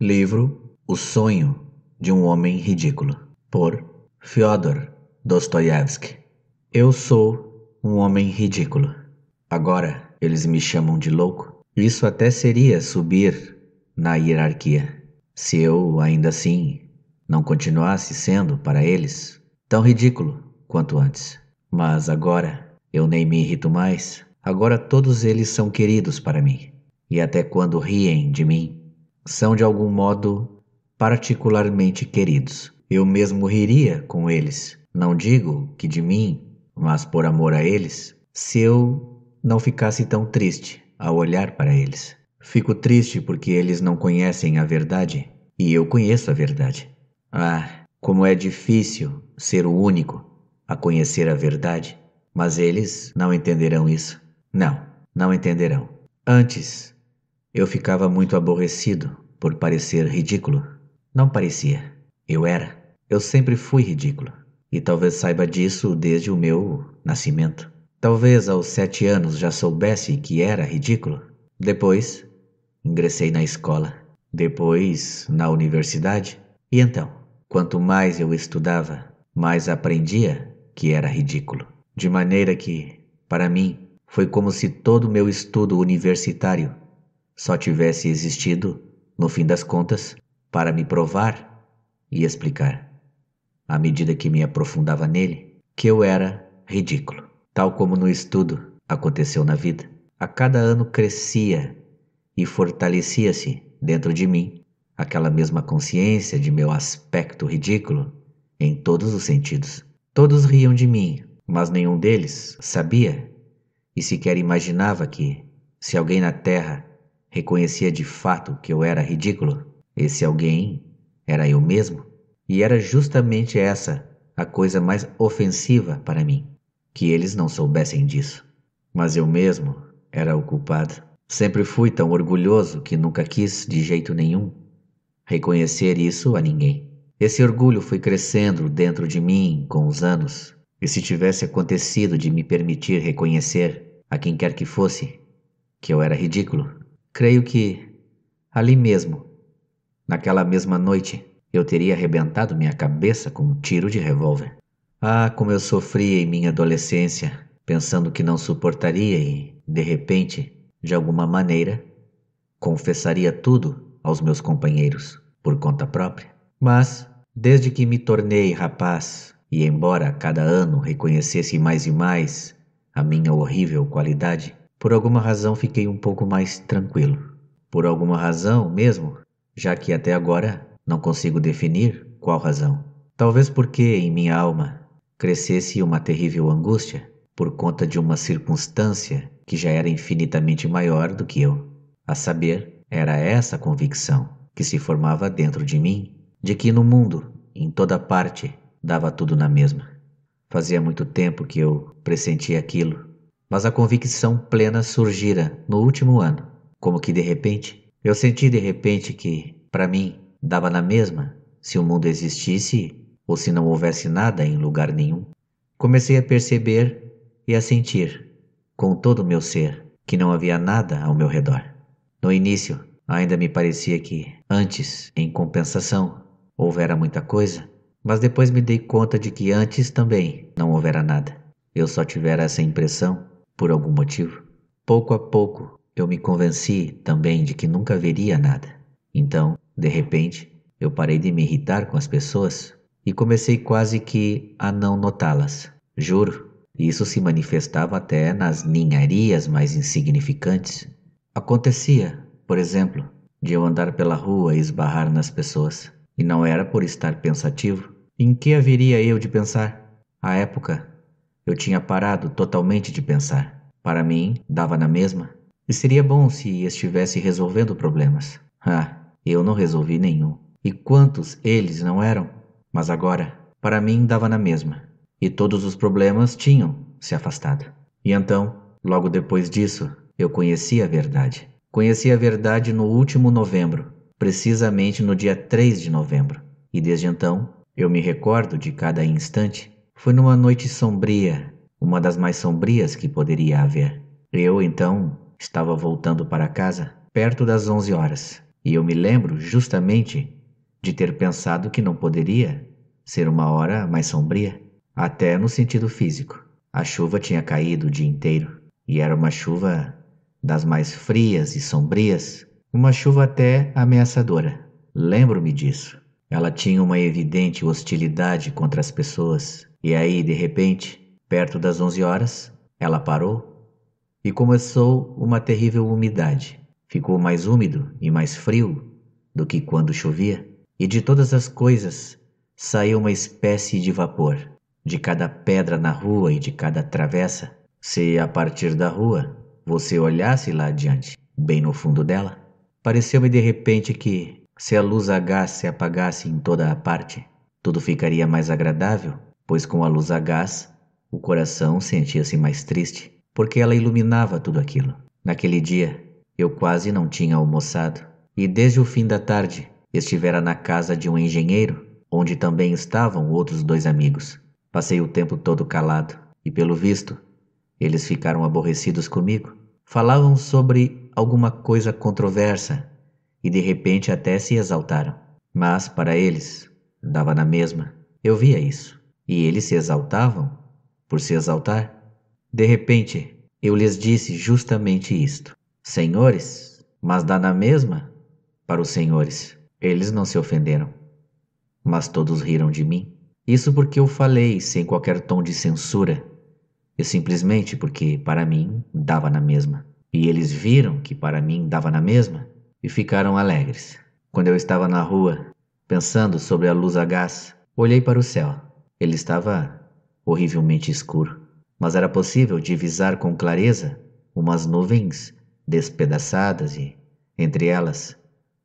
Livro O Sonho de um Homem Ridículo, por Fyodor Dostoevsky. Eu sou um homem ridículo. Agora eles me chamam de louco. Isso até seria subir na hierarquia. Se eu, ainda assim, não continuasse sendo para eles tão ridículo quanto antes. Mas agora eu nem me irrito mais. Agora todos eles são queridos para mim. E até quando riem de mim, são de algum modo particularmente queridos. Eu mesmo riria com eles, não digo que de mim, mas por amor a eles, se eu não ficasse tão triste ao olhar para eles. Fico triste porque eles não conhecem a verdade e eu conheço a verdade. Ah, como é difícil ser o único a conhecer a verdade, mas eles não entenderão isso. Não, não entenderão. Antes eu ficava muito aborrecido por parecer ridículo. Não parecia. Eu era. Eu sempre fui ridículo. E talvez saiba disso desde o meu nascimento. Talvez aos sete anos já soubesse que era ridículo. Depois, ingressei na escola. Depois, na universidade. E então, quanto mais eu estudava, mais aprendia que era ridículo. De maneira que, para mim, foi como se todo o meu estudo universitário só tivesse existido, no fim das contas, para me provar e explicar, à medida que me aprofundava nele, que eu era ridículo. Tal como no estudo aconteceu na vida. A cada ano crescia e fortalecia-se dentro de mim aquela mesma consciência de meu aspecto ridículo em todos os sentidos. Todos riam de mim, mas nenhum deles sabia e sequer imaginava que, se alguém na Terra Reconhecia de fato que eu era ridículo. Esse alguém era eu mesmo. E era justamente essa a coisa mais ofensiva para mim, que eles não soubessem disso. Mas eu mesmo era o culpado. Sempre fui tão orgulhoso que nunca quis, de jeito nenhum, reconhecer isso a ninguém. Esse orgulho foi crescendo dentro de mim com os anos, e se tivesse acontecido de me permitir reconhecer a quem quer que fosse que eu era ridículo, Creio que, ali mesmo, naquela mesma noite, eu teria arrebentado minha cabeça com um tiro de revólver. Ah, como eu sofria em minha adolescência, pensando que não suportaria e, de repente, de alguma maneira, confessaria tudo aos meus companheiros, por conta própria. Mas, desde que me tornei rapaz, e embora cada ano reconhecesse mais e mais a minha horrível qualidade, por alguma razão fiquei um pouco mais tranquilo. Por alguma razão mesmo, já que até agora não consigo definir qual razão. Talvez porque em minha alma crescesse uma terrível angústia por conta de uma circunstância que já era infinitamente maior do que eu. A saber, era essa convicção que se formava dentro de mim de que no mundo, em toda parte, dava tudo na mesma. Fazia muito tempo que eu pressentia aquilo mas a convicção plena surgira no último ano, como que de repente. Eu senti de repente que, para mim, dava na mesma se o mundo existisse ou se não houvesse nada em lugar nenhum. Comecei a perceber e a sentir, com todo o meu ser, que não havia nada ao meu redor. No início, ainda me parecia que, antes, em compensação, houvera muita coisa, mas depois me dei conta de que antes também não houvera nada. Eu só tivera essa impressão por algum motivo. Pouco a pouco, eu me convenci também de que nunca veria nada. Então, de repente, eu parei de me irritar com as pessoas e comecei quase que a não notá-las. Juro, isso se manifestava até nas ninharias mais insignificantes. Acontecia, por exemplo, de eu andar pela rua e esbarrar nas pessoas, e não era por estar pensativo. Em que haveria eu de pensar? A época eu tinha parado totalmente de pensar. Para mim, dava na mesma. E seria bom se estivesse resolvendo problemas. Ah, eu não resolvi nenhum. E quantos eles não eram? Mas agora, para mim, dava na mesma. E todos os problemas tinham se afastado. E então, logo depois disso, eu conheci a verdade. Conheci a verdade no último novembro, precisamente no dia 3 de novembro. E desde então, eu me recordo de cada instante foi numa noite sombria, uma das mais sombrias que poderia haver. Eu, então, estava voltando para casa perto das 11 horas, e eu me lembro justamente de ter pensado que não poderia ser uma hora mais sombria, até no sentido físico. A chuva tinha caído o dia inteiro, e era uma chuva das mais frias e sombrias, uma chuva até ameaçadora. Lembro-me disso. Ela tinha uma evidente hostilidade contra as pessoas, e aí, de repente, perto das 11 horas, ela parou e começou uma terrível umidade. Ficou mais úmido e mais frio do que quando chovia, e de todas as coisas saiu uma espécie de vapor, de cada pedra na rua e de cada travessa. Se a partir da rua você olhasse lá adiante, bem no fundo dela, pareceu-me de repente que, se a luz a gás se apagasse em toda a parte, tudo ficaria mais agradável pois com a luz a gás, o coração sentia-se mais triste, porque ela iluminava tudo aquilo. Naquele dia, eu quase não tinha almoçado, e desde o fim da tarde estivera na casa de um engenheiro, onde também estavam outros dois amigos. Passei o tempo todo calado, e pelo visto, eles ficaram aborrecidos comigo. Falavam sobre alguma coisa controversa e de repente até se exaltaram. Mas para eles, dava na mesma. Eu via isso e eles se exaltavam por se exaltar. De repente, eu lhes disse justamente isto: Senhores, mas dá na mesma para os senhores. Eles não se ofenderam, mas todos riram de mim. Isso porque eu falei sem qualquer tom de censura, e simplesmente porque para mim dava na mesma. E eles viram que para mim dava na mesma e ficaram alegres. Quando eu estava na rua, pensando sobre a luz a gás, olhei para o céu ele estava horrivelmente escuro, mas era possível divisar com clareza umas nuvens despedaçadas e, entre elas,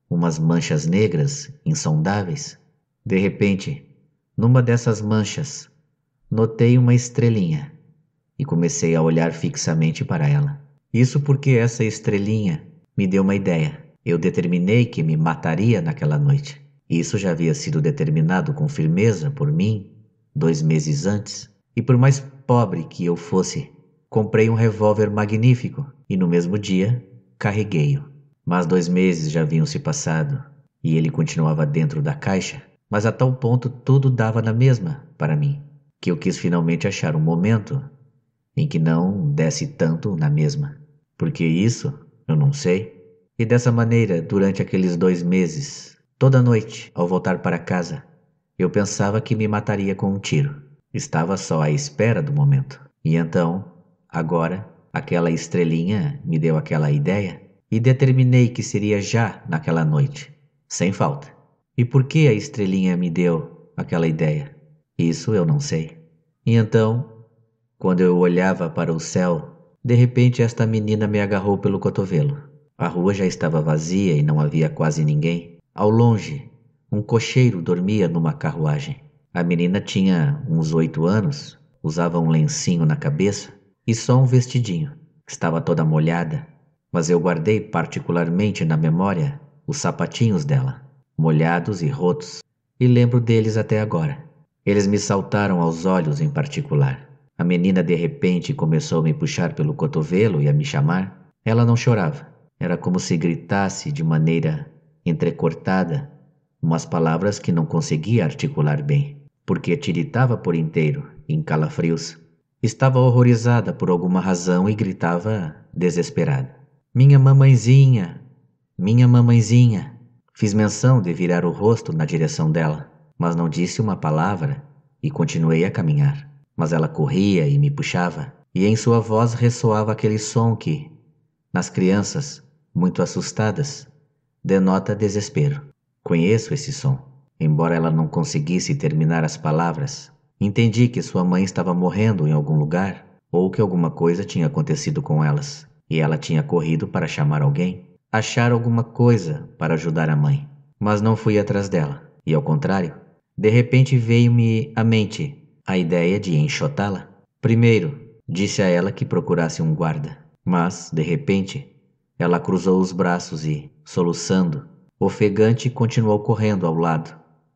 umas manchas negras insondáveis. De repente, numa dessas manchas, notei uma estrelinha e comecei a olhar fixamente para ela. Isso porque essa estrelinha me deu uma ideia. Eu determinei que me mataria naquela noite. Isso já havia sido determinado com firmeza por mim dois meses antes, e por mais pobre que eu fosse, comprei um revólver magnífico e no mesmo dia carreguei-o. Mas dois meses já haviam se passado e ele continuava dentro da caixa, mas a tal ponto tudo dava na mesma para mim, que eu quis finalmente achar um momento em que não desse tanto na mesma. Porque isso eu não sei. E dessa maneira, durante aqueles dois meses, toda noite, ao voltar para casa, eu pensava que me mataria com um tiro. Estava só à espera do momento. E então, agora, aquela estrelinha me deu aquela ideia e determinei que seria já naquela noite, sem falta. E por que a estrelinha me deu aquela ideia? Isso eu não sei. E então, quando eu olhava para o céu, de repente esta menina me agarrou pelo cotovelo. A rua já estava vazia e não havia quase ninguém. Ao longe, um cocheiro dormia numa carruagem. A menina tinha uns oito anos, usava um lencinho na cabeça e só um vestidinho. Estava toda molhada, mas eu guardei particularmente na memória os sapatinhos dela, molhados e rotos, e lembro deles até agora. Eles me saltaram aos olhos em particular. A menina de repente começou a me puxar pelo cotovelo e a me chamar. Ela não chorava. Era como se gritasse de maneira entrecortada umas palavras que não conseguia articular bem, porque tiritava por inteiro, em calafrios. Estava horrorizada por alguma razão e gritava, desesperada: Minha mamãezinha! Minha mamãezinha! Fiz menção de virar o rosto na direção dela, mas não disse uma palavra e continuei a caminhar. Mas ela corria e me puxava, e em sua voz ressoava aquele som que, nas crianças, muito assustadas, denota desespero. Conheço esse som. Embora ela não conseguisse terminar as palavras, entendi que sua mãe estava morrendo em algum lugar ou que alguma coisa tinha acontecido com elas e ela tinha corrido para chamar alguém, achar alguma coisa para ajudar a mãe. Mas não fui atrás dela e, ao contrário, de repente veio-me à mente a ideia de enxotá-la. Primeiro, disse a ela que procurasse um guarda, mas, de repente, ela cruzou os braços e, soluçando, Ofegante continuou correndo ao lado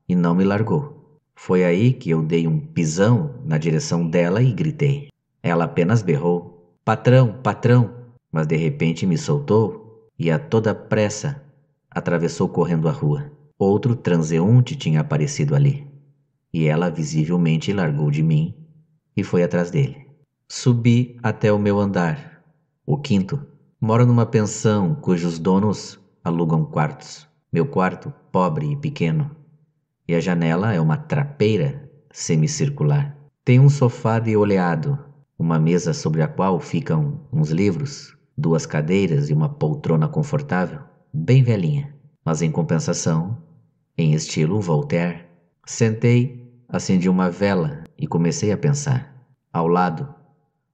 e não me largou. Foi aí que eu dei um pisão na direção dela e gritei. Ela apenas berrou: Patrão, patrão! Mas de repente me soltou e a toda pressa atravessou correndo a rua. Outro transeunte tinha aparecido ali e ela visivelmente largou de mim e foi atrás dele. Subi até o meu andar, o quinto. Moro numa pensão cujos donos alugam quartos. Meu quarto, pobre e pequeno, e a janela é uma trapeira semicircular. Tem um sofá de oleado, uma mesa sobre a qual ficam uns livros, duas cadeiras e uma poltrona confortável, bem velhinha, mas em compensação, em estilo Voltaire. Sentei, acendi uma vela e comecei a pensar. Ao lado,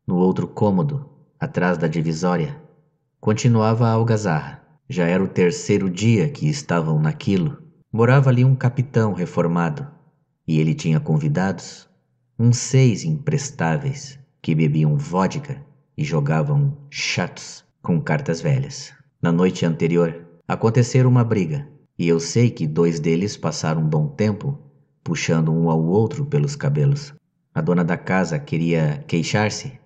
no outro cômodo, atrás da divisória, continuava a algazarra. Já era o terceiro dia que estavam naquilo. Morava ali um capitão reformado, e ele tinha convidados, uns seis imprestáveis, que bebiam vodka e jogavam chatos com cartas velhas. Na noite anterior, aconteceu uma briga, e eu sei que dois deles passaram um bom tempo puxando um ao outro pelos cabelos. A dona da casa queria queixar-se,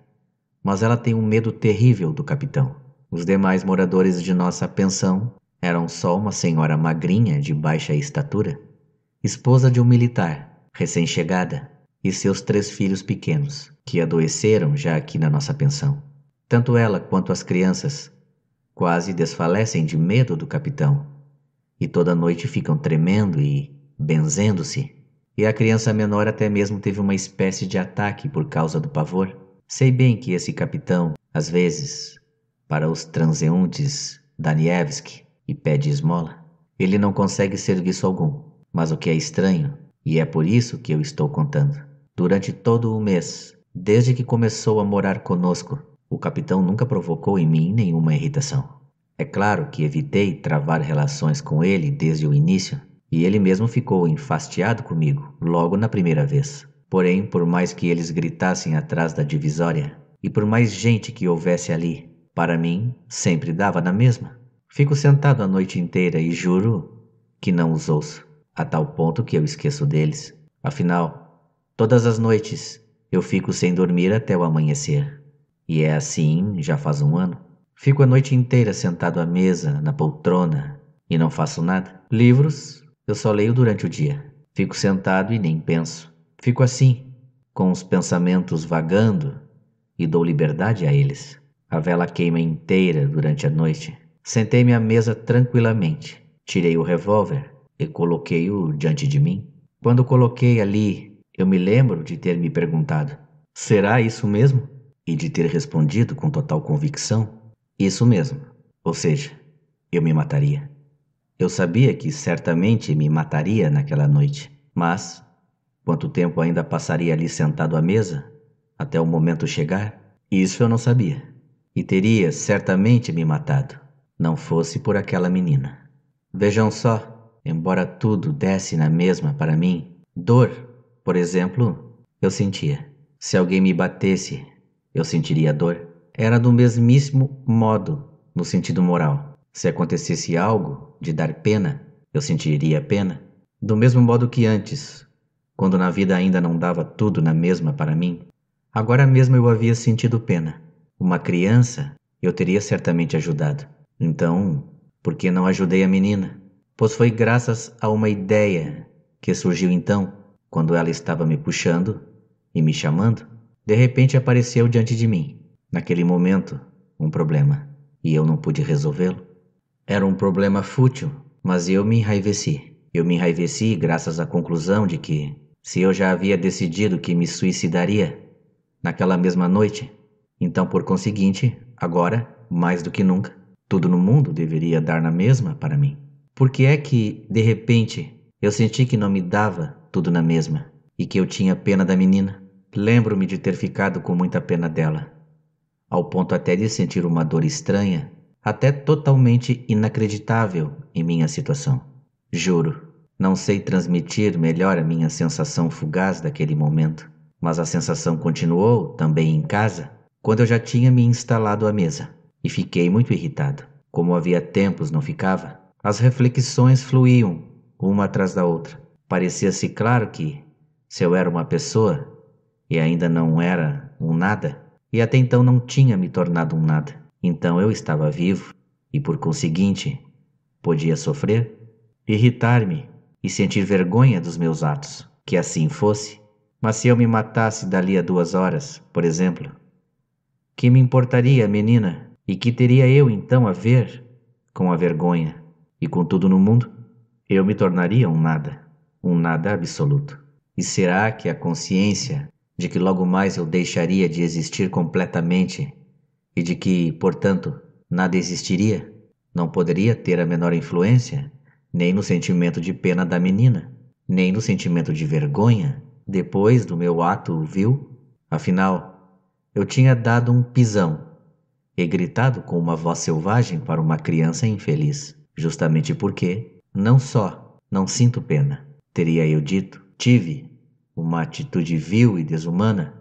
mas ela tem um medo terrível do capitão os demais moradores de nossa pensão eram só uma senhora magrinha de baixa estatura, esposa de um militar, recém-chegada, e seus três filhos pequenos, que adoeceram já aqui na nossa pensão. Tanto ela quanto as crianças quase desfalecem de medo do capitão, e toda noite ficam tremendo e benzendo-se. E a criança menor até mesmo teve uma espécie de ataque por causa do pavor. Sei bem que esse capitão, às vezes, para os transeuntes Danievski e pede esmola. Ele não consegue serviço algum, mas o que é estranho, e é por isso que eu estou contando. Durante todo o mês, desde que começou a morar conosco, o capitão nunca provocou em mim nenhuma irritação. É claro que evitei travar relações com ele desde o início, e ele mesmo ficou enfastiado comigo logo na primeira vez. Porém, por mais que eles gritassem atrás da divisória, e por mais gente que houvesse ali, para mim, sempre dava na mesma. Fico sentado a noite inteira e juro que não os ouço, a tal ponto que eu esqueço deles. Afinal, todas as noites eu fico sem dormir até o amanhecer. E é assim já faz um ano. Fico a noite inteira sentado à mesa, na poltrona, e não faço nada. Livros eu só leio durante o dia. Fico sentado e nem penso. Fico assim, com os pensamentos vagando, e dou liberdade a eles. A vela queima inteira durante a noite. Sentei-me à mesa tranquilamente. Tirei o revólver e coloquei-o diante de mim. Quando coloquei ali, eu me lembro de ter me perguntado: será isso mesmo? E de ter respondido com total convicção: isso mesmo. Ou seja, eu me mataria. Eu sabia que certamente me mataria naquela noite, mas quanto tempo ainda passaria ali sentado à mesa até o momento chegar? Isso eu não sabia e teria certamente me matado, não fosse por aquela menina. Vejam só, embora tudo desse na mesma para mim, dor, por exemplo, eu sentia. Se alguém me batesse, eu sentiria dor. Era do mesmíssimo modo, no sentido moral. Se acontecesse algo de dar pena, eu sentiria pena. Do mesmo modo que antes, quando na vida ainda não dava tudo na mesma para mim, agora mesmo eu havia sentido pena uma criança, eu teria certamente ajudado. Então, por que não ajudei a menina? Pois foi graças a uma ideia que surgiu então, quando ela estava me puxando e me chamando. De repente apareceu diante de mim, naquele momento, um problema, e eu não pude resolvê-lo. Era um problema fútil, mas eu me enraiveci. Eu me enraiveci graças à conclusão de que, se eu já havia decidido que me suicidaria naquela mesma noite, então, por conseguinte, agora, mais do que nunca, tudo no mundo deveria dar na mesma para mim. Por que é que, de repente, eu senti que não me dava tudo na mesma e que eu tinha pena da menina? Lembro-me de ter ficado com muita pena dela, ao ponto até de sentir uma dor estranha, até totalmente inacreditável em minha situação. Juro, não sei transmitir melhor a minha sensação fugaz daquele momento, mas a sensação continuou também em casa quando eu já tinha me instalado à mesa, e fiquei muito irritado. Como havia tempos não ficava, as reflexões fluíam, uma atrás da outra. Parecia-se claro que, se eu era uma pessoa, e ainda não era um nada, e até então não tinha me tornado um nada, então eu estava vivo, e por conseguinte, podia sofrer, irritar-me e sentir vergonha dos meus atos, que assim fosse. Mas se eu me matasse dali a duas horas, por exemplo, que me importaria, menina? E que teria eu então a ver com a vergonha? E com tudo no mundo, eu me tornaria um nada, um nada absoluto. E será que a consciência de que logo mais eu deixaria de existir completamente e de que, portanto, nada existiria, não poderia ter a menor influência, nem no sentimento de pena da menina, nem no sentimento de vergonha, depois do meu ato vil? Afinal, eu tinha dado um pisão e gritado com uma voz selvagem para uma criança infeliz, justamente porque, não só não sinto pena, teria eu dito, tive uma atitude vil e desumana,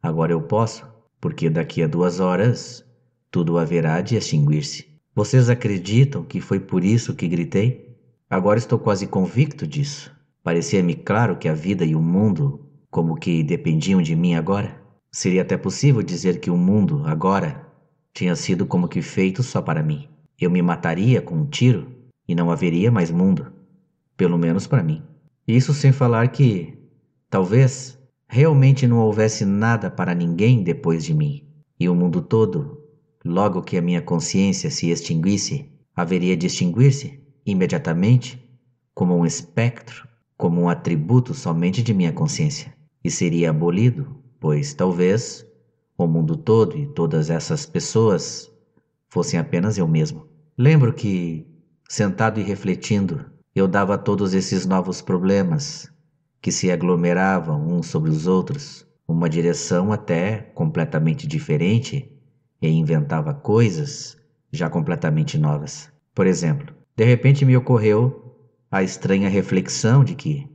agora eu posso, porque daqui a duas horas tudo haverá de extinguir-se. Vocês acreditam que foi por isso que gritei? Agora estou quase convicto disso. Parecia-me claro que a vida e o mundo como que dependiam de mim agora. Seria até possível dizer que o mundo, agora, tinha sido como que feito só para mim. Eu me mataria com um tiro e não haveria mais mundo, pelo menos para mim. Isso sem falar que, talvez, realmente não houvesse nada para ninguém depois de mim, e o mundo todo, logo que a minha consciência se extinguisse, haveria de extinguir-se imediatamente como um espectro, como um atributo somente de minha consciência, e seria abolido pois talvez o mundo todo e todas essas pessoas fossem apenas eu mesmo. Lembro que, sentado e refletindo, eu dava a todos esses novos problemas que se aglomeravam uns sobre os outros, uma direção até completamente diferente, e inventava coisas já completamente novas. Por exemplo, de repente me ocorreu a estranha reflexão de que,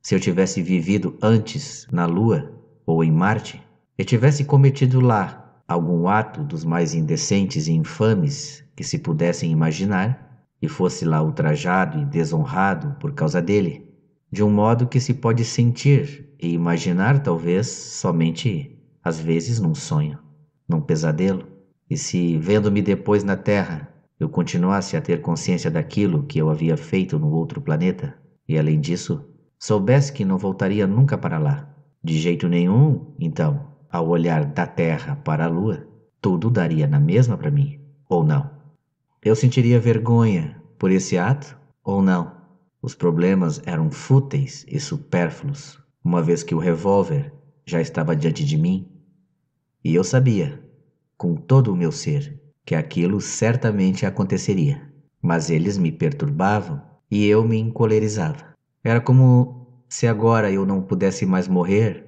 se eu tivesse vivido antes na Lua, ou em Marte, e tivesse cometido lá algum ato dos mais indecentes e infames que se pudessem imaginar, e fosse lá ultrajado e desonrado por causa dele, de um modo que se pode sentir e imaginar, talvez, somente às vezes num sonho, num pesadelo, e se, vendo-me depois na Terra, eu continuasse a ter consciência daquilo que eu havia feito no outro planeta, e além disso, soubesse que não voltaria nunca para lá de jeito nenhum, então, ao olhar da Terra para a Lua, tudo daria na mesma para mim, ou não? Eu sentiria vergonha por esse ato, ou não? Os problemas eram fúteis e supérfluos, uma vez que o revólver já estava diante de mim. E eu sabia, com todo o meu ser, que aquilo certamente aconteceria. Mas eles me perturbavam e eu me encolerizava. Era como se agora eu não pudesse mais morrer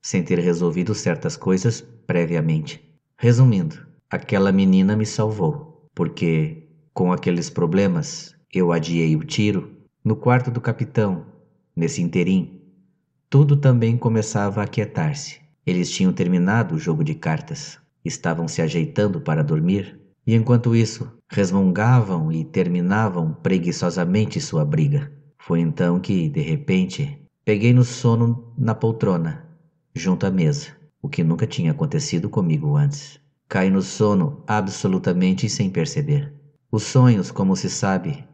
sem ter resolvido certas coisas previamente. Resumindo, aquela menina me salvou, porque com aqueles problemas eu adiei o tiro no quarto do capitão, nesse interim. Tudo também começava a quietar-se. Eles tinham terminado o jogo de cartas, estavam se ajeitando para dormir, e enquanto isso, resmungavam e terminavam preguiçosamente sua briga. Foi então que, de repente, peguei no sono na poltrona, junto à mesa, o que nunca tinha acontecido comigo antes. Caí no sono absolutamente sem perceber. Os sonhos, como se sabe,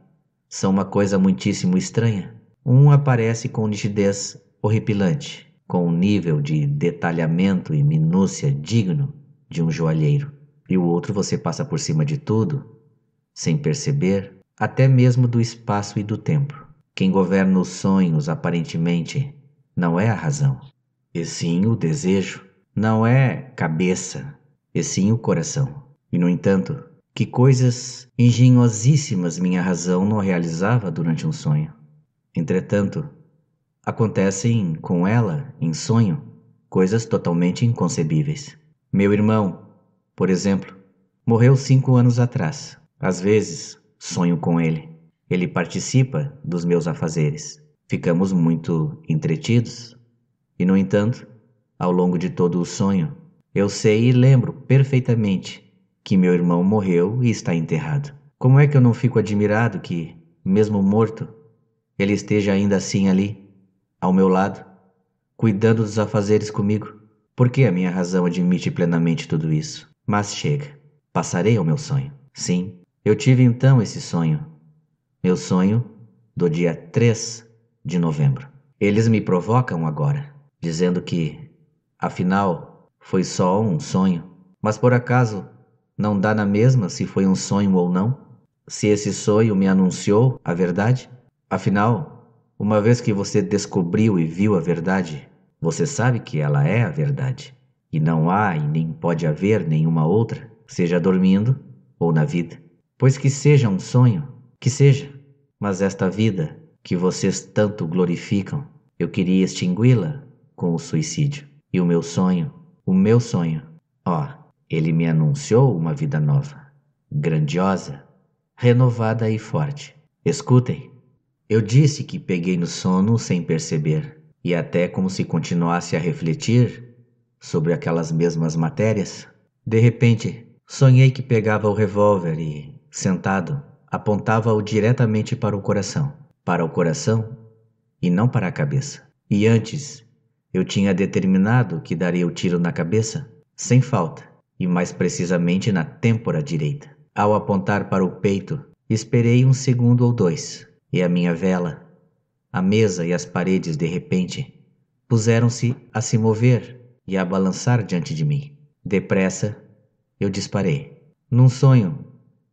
são uma coisa muitíssimo estranha. Um aparece com nitidez horripilante, com um nível de detalhamento e minúcia digno de um joalheiro. E o outro você passa por cima de tudo, sem perceber, até mesmo do espaço e do tempo. Quem governa os sonhos, aparentemente, não é a razão, e sim o desejo. Não é cabeça, e sim o coração. E, no entanto, que coisas engenhosíssimas minha razão não realizava durante um sonho. Entretanto, acontecem com ela, em sonho, coisas totalmente inconcebíveis. Meu irmão, por exemplo, morreu cinco anos atrás. Às vezes, sonho com ele. Ele participa dos meus afazeres. Ficamos muito entretidos. E, no entanto, ao longo de todo o sonho, eu sei e lembro perfeitamente que meu irmão morreu e está enterrado. Como é que eu não fico admirado que, mesmo morto, ele esteja ainda assim ali, ao meu lado, cuidando dos afazeres comigo? Porque a minha razão admite plenamente tudo isso. Mas chega, passarei ao meu sonho. Sim, eu tive então esse sonho, meu sonho do dia 3 de novembro. Eles me provocam agora, dizendo que, afinal, foi só um sonho. Mas por acaso, não dá na mesma se foi um sonho ou não? Se esse sonho me anunciou a verdade? Afinal, uma vez que você descobriu e viu a verdade, você sabe que ela é a verdade. E não há e nem pode haver nenhuma outra, seja dormindo ou na vida. Pois que seja um sonho, que seja, mas esta vida, que vocês tanto glorificam, eu queria extingui-la com o suicídio. E o meu sonho, o meu sonho, ó, ele me anunciou uma vida nova, grandiosa, renovada e forte. Escutem, eu disse que peguei no sono sem perceber, e até como se continuasse a refletir sobre aquelas mesmas matérias. De repente, sonhei que pegava o revólver e, sentado, apontava-o diretamente para o coração, para o coração e não para a cabeça. E antes, eu tinha determinado que daria o tiro na cabeça, sem falta, e mais precisamente na têmpora direita. Ao apontar para o peito, esperei um segundo ou dois, e a minha vela, a mesa e as paredes de repente puseram-se a se mover e a balançar diante de mim. Depressa, eu disparei. Num sonho,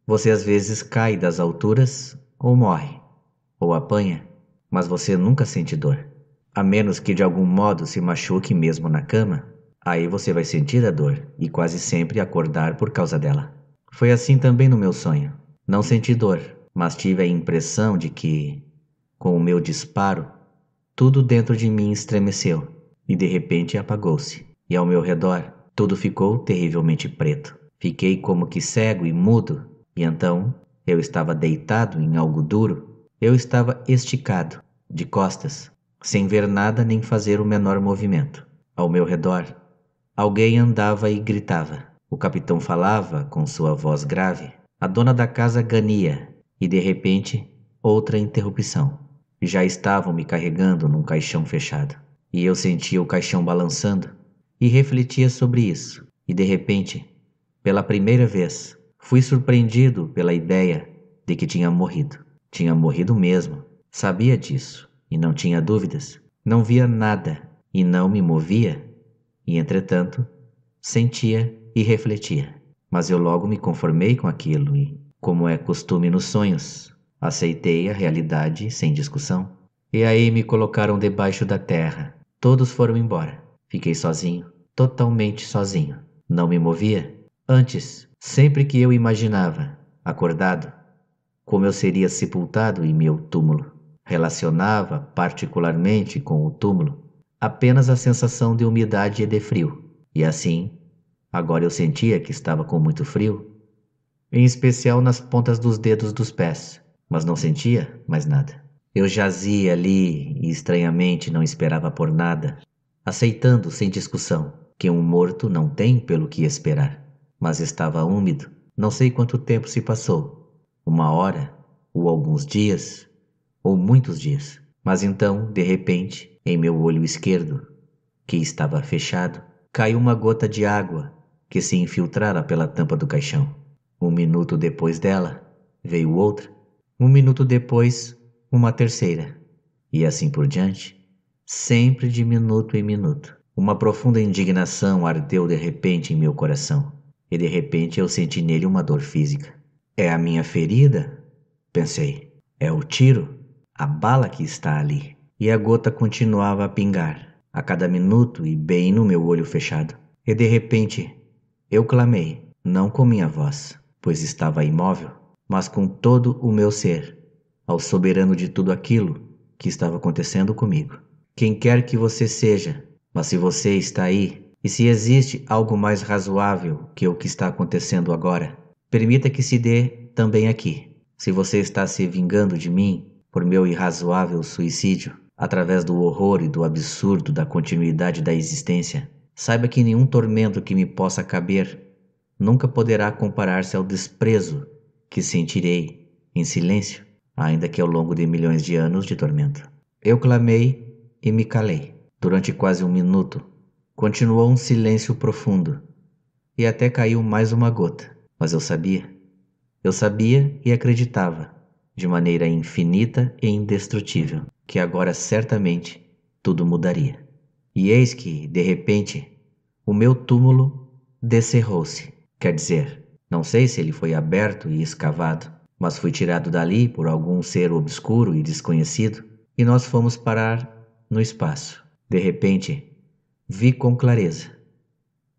você às vezes cai das alturas ou morre, ou apanha, mas você nunca sente dor. A menos que de algum modo se machuque mesmo na cama, aí você vai sentir a dor e quase sempre acordar por causa dela. Foi assim também no meu sonho. Não senti dor, mas tive a impressão de que, com o meu disparo, tudo dentro de mim estremeceu e de repente apagou-se, e ao meu redor tudo ficou terrivelmente preto. Fiquei como que cego e mudo e então eu estava deitado em algo duro, eu estava esticado, de costas, sem ver nada nem fazer o menor movimento. Ao meu redor, alguém andava e gritava. O capitão falava com sua voz grave. A dona da casa gania e de repente outra interrupção. Já estavam me carregando num caixão fechado. E eu sentia o caixão balançando e refletia sobre isso. E de repente, pela primeira vez, Fui surpreendido pela ideia de que tinha morrido. Tinha morrido mesmo. Sabia disso e não tinha dúvidas. Não via nada e não me movia. E entretanto, sentia e refletia. Mas eu logo me conformei com aquilo e, como é costume nos sonhos, aceitei a realidade sem discussão. E aí me colocaram debaixo da terra. Todos foram embora. Fiquei sozinho, totalmente sozinho. Não me movia. Antes, Sempre que eu imaginava, acordado, como eu seria sepultado em meu túmulo, relacionava particularmente com o túmulo apenas a sensação de umidade e de frio. E assim, agora eu sentia que estava com muito frio, em especial nas pontas dos dedos dos pés, mas não sentia mais nada. Eu jazia ali e estranhamente não esperava por nada, aceitando sem discussão que um morto não tem pelo que esperar mas estava úmido. Não sei quanto tempo se passou uma hora, ou alguns dias, ou muitos dias. Mas então, de repente, em meu olho esquerdo, que estava fechado, caiu uma gota de água que se infiltrara pela tampa do caixão. Um minuto depois dela, veio outra. Um minuto depois, uma terceira. E assim por diante, sempre de minuto em minuto. Uma profunda indignação ardeu de repente em meu coração e de repente eu senti nele uma dor física. É a minha ferida? Pensei. É o tiro? A bala que está ali. E a gota continuava a pingar, a cada minuto e bem no meu olho fechado. E de repente, eu clamei, não com minha voz, pois estava imóvel, mas com todo o meu ser, ao soberano de tudo aquilo que estava acontecendo comigo. Quem quer que você seja, mas se você está aí, e se existe algo mais razoável que o que está acontecendo agora, permita que se dê também aqui. Se você está se vingando de mim por meu irrazoável suicídio, através do horror e do absurdo da continuidade da existência, saiba que nenhum tormento que me possa caber nunca poderá comparar-se ao desprezo que sentirei em silêncio, ainda que ao longo de milhões de anos de tormento. Eu clamei e me calei durante quase um minuto Continuou um silêncio profundo, e até caiu mais uma gota, mas eu sabia. Eu sabia e acreditava, de maneira infinita e indestrutível, que agora certamente tudo mudaria. E eis que, de repente, o meu túmulo descerrou-se. Quer dizer, não sei se ele foi aberto e escavado, mas fui tirado dali por algum ser obscuro e desconhecido, e nós fomos parar no espaço. De repente, Vi com clareza.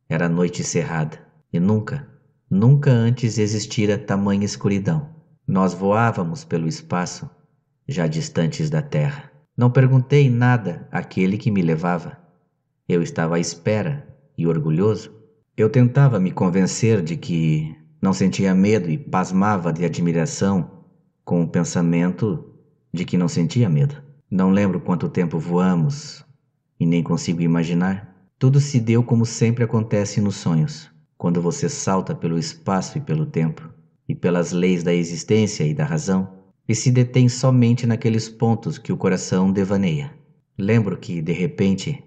Era noite cerrada e nunca, nunca antes existira tamanha escuridão. Nós voávamos pelo espaço, já distantes da terra. Não perguntei nada àquele que me levava. Eu estava à espera e orgulhoso. Eu tentava me convencer de que não sentia medo e pasmava de admiração com o pensamento de que não sentia medo. Não lembro quanto tempo voamos, e nem consigo imaginar. Tudo se deu como sempre acontece nos sonhos, quando você salta pelo espaço e pelo tempo, e pelas leis da existência e da razão, e se detém somente naqueles pontos que o coração devaneia. Lembro que, de repente,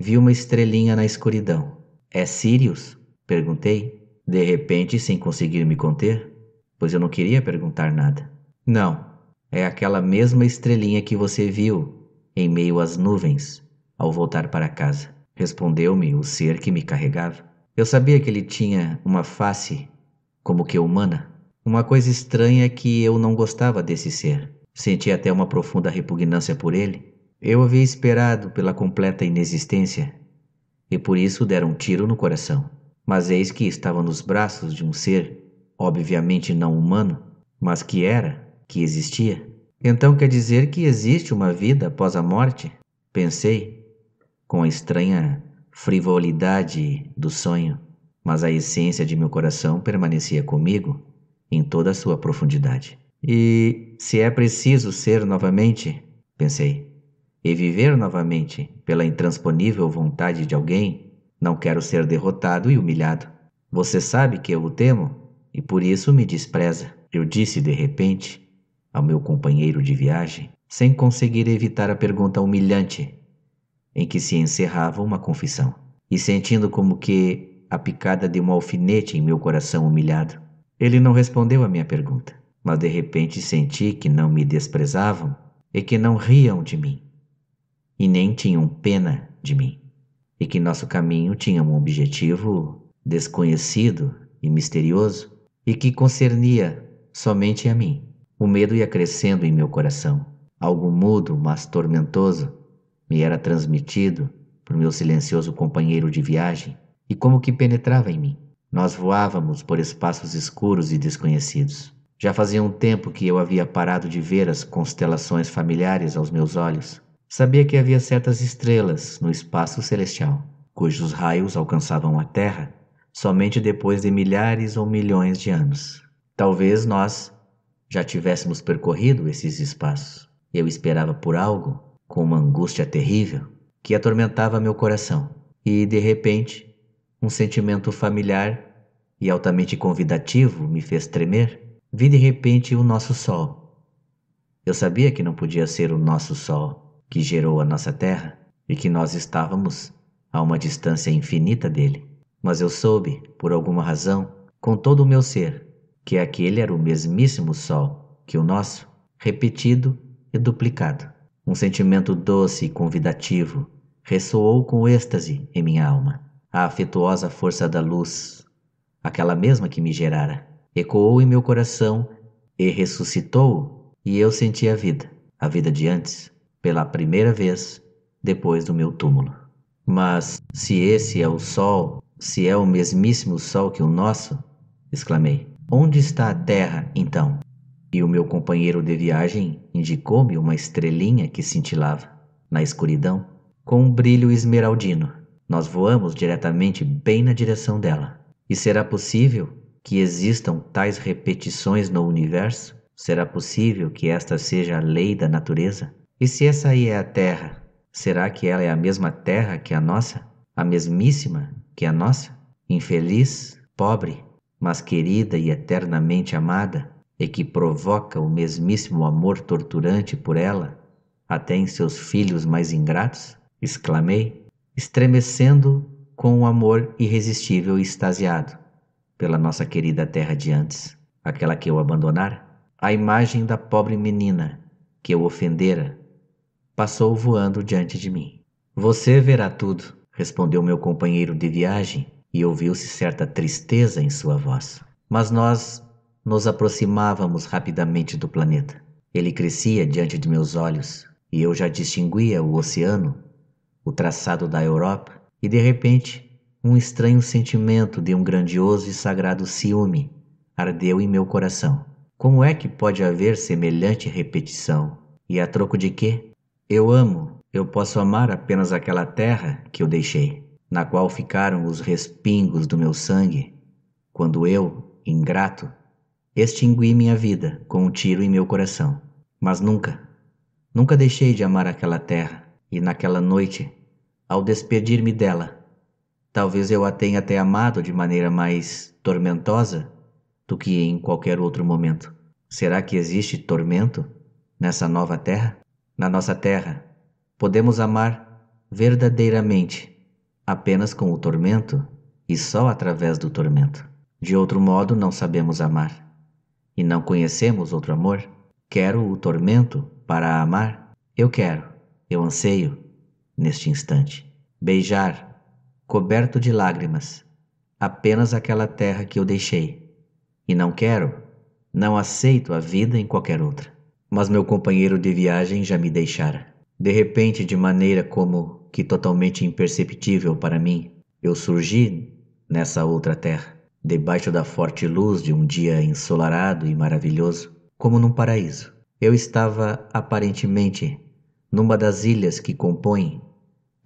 vi uma estrelinha na escuridão. É Sirius? perguntei, de repente sem conseguir me conter, pois eu não queria perguntar nada. Não, é aquela mesma estrelinha que você viu em meio às nuvens ao voltar para casa. Respondeu-me o ser que me carregava. Eu sabia que ele tinha uma face como que humana. Uma coisa estranha é que eu não gostava desse ser. Senti até uma profunda repugnância por ele. Eu havia esperado pela completa inexistência e por isso deram um tiro no coração. Mas eis que estava nos braços de um ser, obviamente não humano, mas que era, que existia. Então quer dizer que existe uma vida após a morte? Pensei, com a estranha frivolidade do sonho, mas a essência de meu coração permanecia comigo em toda a sua profundidade. E se é preciso ser novamente, pensei, e viver novamente pela intransponível vontade de alguém, não quero ser derrotado e humilhado. Você sabe que eu o temo e por isso me despreza. Eu disse de repente ao meu companheiro de viagem, sem conseguir evitar a pergunta humilhante em que se encerrava uma confissão. E sentindo como que a picada de um alfinete em meu coração humilhado, ele não respondeu à minha pergunta, mas de repente senti que não me desprezavam e que não riam de mim, e nem tinham pena de mim, e que nosso caminho tinha um objetivo desconhecido e misterioso e que concernia somente a mim. O medo ia crescendo em meu coração, algo mudo, mas tormentoso, me era transmitido por meu silencioso companheiro de viagem e como que penetrava em mim. Nós voávamos por espaços escuros e desconhecidos. Já fazia um tempo que eu havia parado de ver as constelações familiares aos meus olhos. Sabia que havia certas estrelas no espaço celestial, cujos raios alcançavam a Terra somente depois de milhares ou milhões de anos. Talvez nós já tivéssemos percorrido esses espaços. Eu esperava por algo com uma angústia terrível que atormentava meu coração. E, de repente, um sentimento familiar e altamente convidativo me fez tremer. Vi de repente o nosso sol. Eu sabia que não podia ser o nosso sol que gerou a nossa terra e que nós estávamos a uma distância infinita dele. Mas eu soube, por alguma razão, com todo o meu ser, que aquele era o mesmíssimo sol que o nosso, repetido e duplicado. Um sentimento doce e convidativo ressoou com êxtase em minha alma. A afetuosa força da luz, aquela mesma que me gerara, ecoou em meu coração e ressuscitou, e eu senti a vida, a vida de antes, pela primeira vez depois do meu túmulo. Mas se esse é o sol, se é o mesmíssimo sol que o nosso, exclamei, onde está a terra então? e o meu companheiro de viagem indicou-me uma estrelinha que cintilava na escuridão com um brilho esmeraldino. Nós voamos diretamente bem na direção dela. E será possível que existam tais repetições no universo? Será possível que esta seja a lei da natureza? E se essa aí é a Terra, será que ela é a mesma Terra que a nossa? A mesmíssima que a nossa? Infeliz, pobre, mas querida e eternamente amada? e que provoca o mesmíssimo amor torturante por ela, até em seus filhos mais ingratos? exclamei, estremecendo com o um amor irresistível e extasiado pela nossa querida terra de antes, aquela que eu abandonara. A imagem da pobre menina que eu ofendera passou voando diante de mim. Você verá tudo, respondeu meu companheiro de viagem, e ouviu-se certa tristeza em sua voz. Mas nós nos aproximávamos rapidamente do planeta. Ele crescia diante de meus olhos e eu já distinguia o oceano, o traçado da Europa e de repente um estranho sentimento de um grandioso e sagrado ciúme ardeu em meu coração. Como é que pode haver semelhante repetição? E a troco de quê? Eu amo, eu posso amar apenas aquela terra que eu deixei, na qual ficaram os respingos do meu sangue, quando eu, ingrato, Extingui minha vida com um tiro em meu coração. Mas nunca, nunca deixei de amar aquela terra, e naquela noite, ao despedir-me dela, talvez eu a tenha até amado de maneira mais tormentosa do que em qualquer outro momento. Será que existe tormento nessa nova terra? Na nossa terra, podemos amar verdadeiramente apenas com o tormento e só através do tormento. De outro modo, não sabemos amar e não conhecemos outro amor? Quero o tormento para amar? Eu quero, eu anseio, neste instante, beijar, coberto de lágrimas, apenas aquela terra que eu deixei. E não quero, não aceito a vida em qualquer outra. Mas meu companheiro de viagem já me deixara. De repente, de maneira como que totalmente imperceptível para mim, eu surgi nessa outra terra. Debaixo da forte luz de um dia ensolarado e maravilhoso, como num paraíso, eu estava aparentemente numa das ilhas que compõem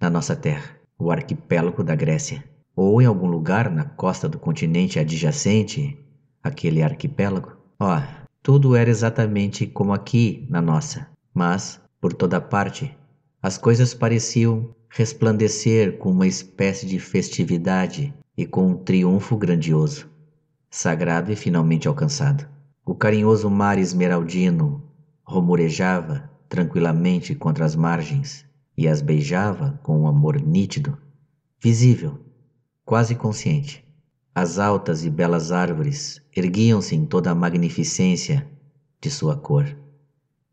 na nossa terra, o arquipélago da Grécia, ou em algum lugar na costa do continente adjacente àquele arquipélago. Ó, oh, tudo era exatamente como aqui na nossa, mas, por toda parte, as coisas pareciam resplandecer com uma espécie de festividade e com um triunfo grandioso, sagrado e finalmente alcançado. O carinhoso mar esmeraldino rumorejava tranquilamente contra as margens e as beijava com um amor nítido, visível, quase consciente. As altas e belas árvores erguiam-se em toda a magnificência de sua cor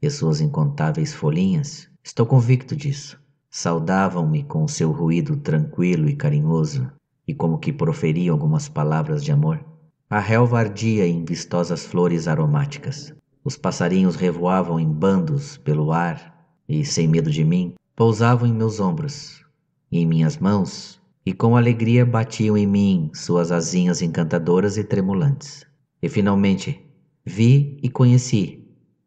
e suas incontáveis folhinhas, estou convicto disso, saudavam-me com seu ruído tranquilo e carinhoso e como que proferia algumas palavras de amor. A relva ardia em vistosas flores aromáticas. Os passarinhos revoavam em bandos pelo ar e, sem medo de mim, pousavam em meus ombros e em minhas mãos e com alegria batiam em mim suas asinhas encantadoras e tremulantes. E finalmente vi e conheci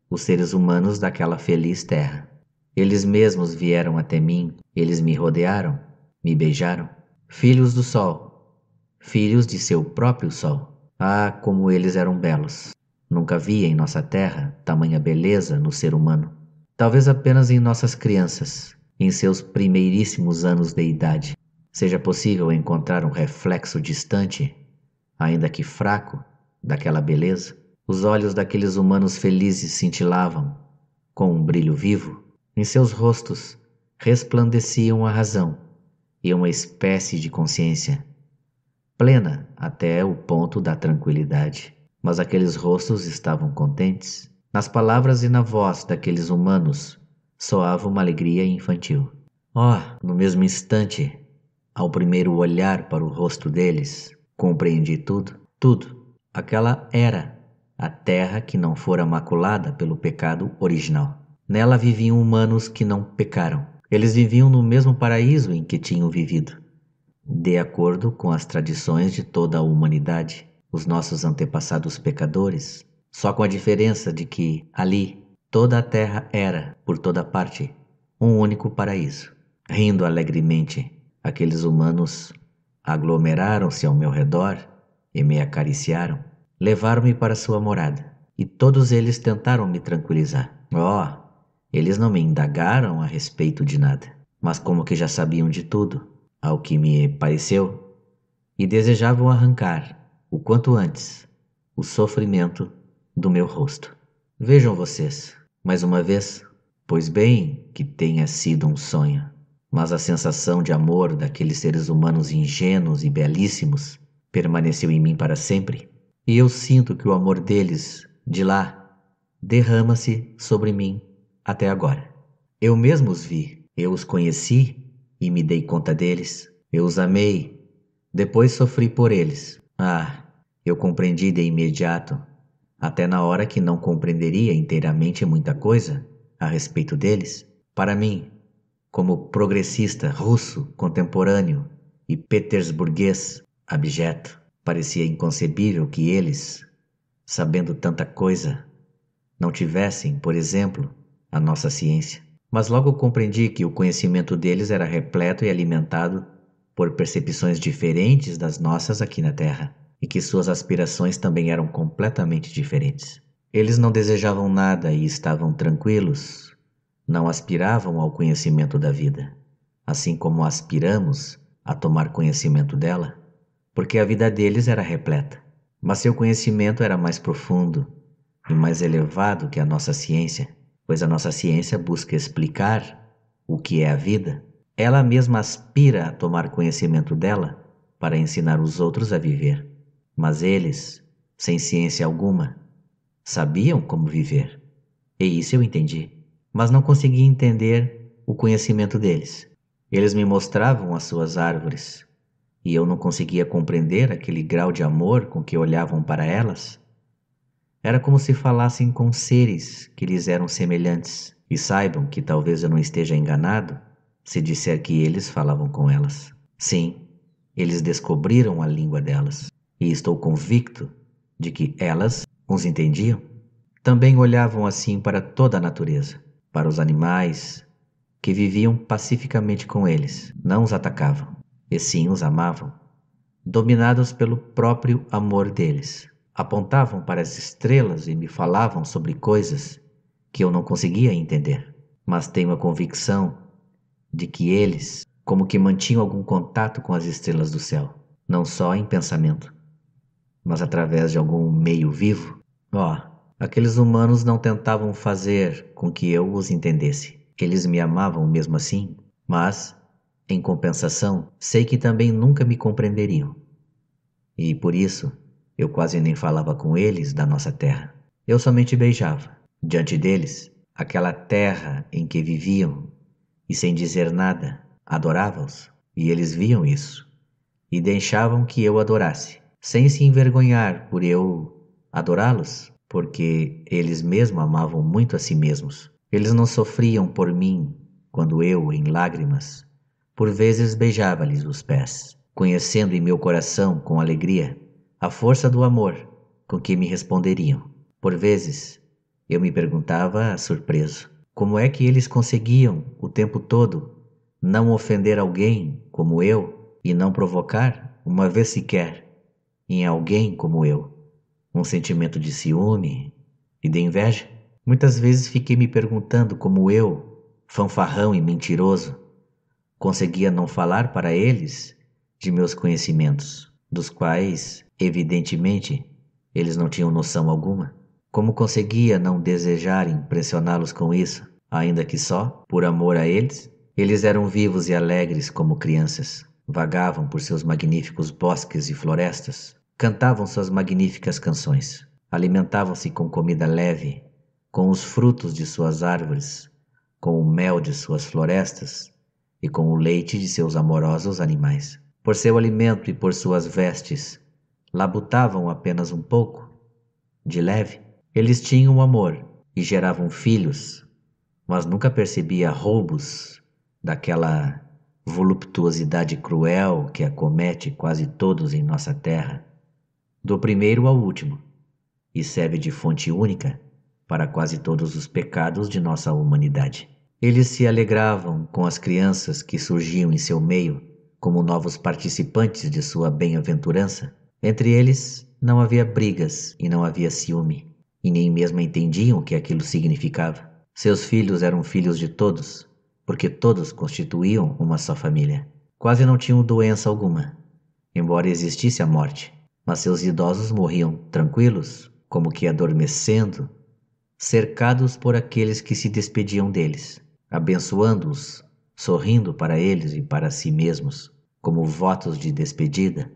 os seres humanos daquela feliz terra. Eles mesmos vieram até mim, eles me rodearam, me beijaram Filhos do Sol, filhos de seu próprio Sol. Ah, como eles eram belos! Nunca vi em nossa terra tamanha beleza no ser humano. Talvez apenas em nossas crianças, em seus primeiríssimos anos de idade, seja possível encontrar um reflexo distante, ainda que fraco, daquela beleza. Os olhos daqueles humanos felizes cintilavam, com um brilho vivo, em seus rostos resplandeciam a razão e uma espécie de consciência, plena até o ponto da tranquilidade. Mas aqueles rostos estavam contentes. Nas palavras e na voz daqueles humanos soava uma alegria infantil. Oh, no mesmo instante, ao primeiro olhar para o rosto deles, compreendi tudo, tudo. Aquela era a terra que não fora maculada pelo pecado original. Nela viviam humanos que não pecaram, eles viviam no mesmo paraíso em que tinham vivido. De acordo com as tradições de toda a humanidade, os nossos antepassados pecadores, só com a diferença de que ali toda a terra era, por toda parte, um único paraíso. Rindo alegremente, aqueles humanos aglomeraram-se ao meu redor e me acariciaram, levaram-me para sua morada, e todos eles tentaram me tranquilizar. Oh, eles não me indagaram a respeito de nada, mas como que já sabiam de tudo, ao que me pareceu, e desejavam arrancar, o quanto antes, o sofrimento do meu rosto. Vejam vocês, mais uma vez, pois bem que tenha sido um sonho, mas a sensação de amor daqueles seres humanos ingênuos e belíssimos permaneceu em mim para sempre, e eu sinto que o amor deles, de lá, derrama-se sobre mim até agora. Eu mesmo os vi, eu os conheci e me dei conta deles, eu os amei, depois sofri por eles. Ah, eu compreendi de imediato, até na hora que não compreenderia inteiramente muita coisa a respeito deles. Para mim, como progressista russo contemporâneo e petersburguês abjeto, parecia inconcebível que eles, sabendo tanta coisa, não tivessem, por exemplo, a nossa ciência. Mas logo compreendi que o conhecimento deles era repleto e alimentado por percepções diferentes das nossas aqui na Terra, e que suas aspirações também eram completamente diferentes. Eles não desejavam nada e estavam tranquilos, não aspiravam ao conhecimento da vida, assim como aspiramos a tomar conhecimento dela, porque a vida deles era repleta. Mas seu conhecimento era mais profundo e mais elevado que a nossa ciência pois a nossa ciência busca explicar o que é a vida, ela mesma aspira a tomar conhecimento dela para ensinar os outros a viver. Mas eles, sem ciência alguma, sabiam como viver. E isso eu entendi, mas não consegui entender o conhecimento deles. Eles me mostravam as suas árvores, e eu não conseguia compreender aquele grau de amor com que olhavam para elas era como se falassem com seres que lhes eram semelhantes. E saibam que talvez eu não esteja enganado se disser que eles falavam com elas. Sim, eles descobriram a língua delas. E estou convicto de que elas os entendiam. Também olhavam assim para toda a natureza, para os animais que viviam pacificamente com eles. Não os atacavam, e sim os amavam, dominados pelo próprio amor deles apontavam para as estrelas e me falavam sobre coisas que eu não conseguia entender, mas tenho a convicção de que eles, como que mantinham algum contato com as estrelas do céu, não só em pensamento, mas através de algum meio vivo. Ó, oh, aqueles humanos não tentavam fazer com que eu os entendesse. Eles me amavam mesmo assim, mas, em compensação, sei que também nunca me compreenderiam. E por isso, eu quase nem falava com eles da nossa terra. Eu somente beijava. Diante deles, aquela terra em que viviam, e sem dizer nada, adorava-os. E eles viam isso. E deixavam que eu adorasse, sem se envergonhar por eu adorá-los, porque eles mesmo amavam muito a si mesmos. Eles não sofriam por mim quando eu, em lágrimas, por vezes beijava-lhes os pés, conhecendo em meu coração com alegria a força do amor com que me responderiam. Por vezes, eu me perguntava, surpreso, como é que eles conseguiam, o tempo todo, não ofender alguém como eu e não provocar, uma vez sequer, em alguém como eu, um sentimento de ciúme e de inveja? Muitas vezes fiquei me perguntando como eu, fanfarrão e mentiroso, conseguia não falar para eles de meus conhecimentos dos quais, evidentemente, eles não tinham noção alguma. Como conseguia não desejar impressioná-los com isso, ainda que só por amor a eles? Eles eram vivos e alegres como crianças, vagavam por seus magníficos bosques e florestas, cantavam suas magníficas canções, alimentavam-se com comida leve, com os frutos de suas árvores, com o mel de suas florestas e com o leite de seus amorosos animais. Por seu alimento e por suas vestes, labutavam apenas um pouco, de leve. Eles tinham amor e geravam filhos, mas nunca percebia roubos daquela voluptuosidade cruel que acomete quase todos em nossa terra, do primeiro ao último, e serve de fonte única para quase todos os pecados de nossa humanidade. Eles se alegravam com as crianças que surgiam em seu meio como novos participantes de sua bem-aventurança. Entre eles não havia brigas e não havia ciúme, e nem mesmo entendiam o que aquilo significava. Seus filhos eram filhos de todos, porque todos constituíam uma só família. Quase não tinham doença alguma, embora existisse a morte, mas seus idosos morriam tranquilos, como que adormecendo, cercados por aqueles que se despediam deles, abençoando-os, sorrindo para eles e para si mesmos como votos de despedida,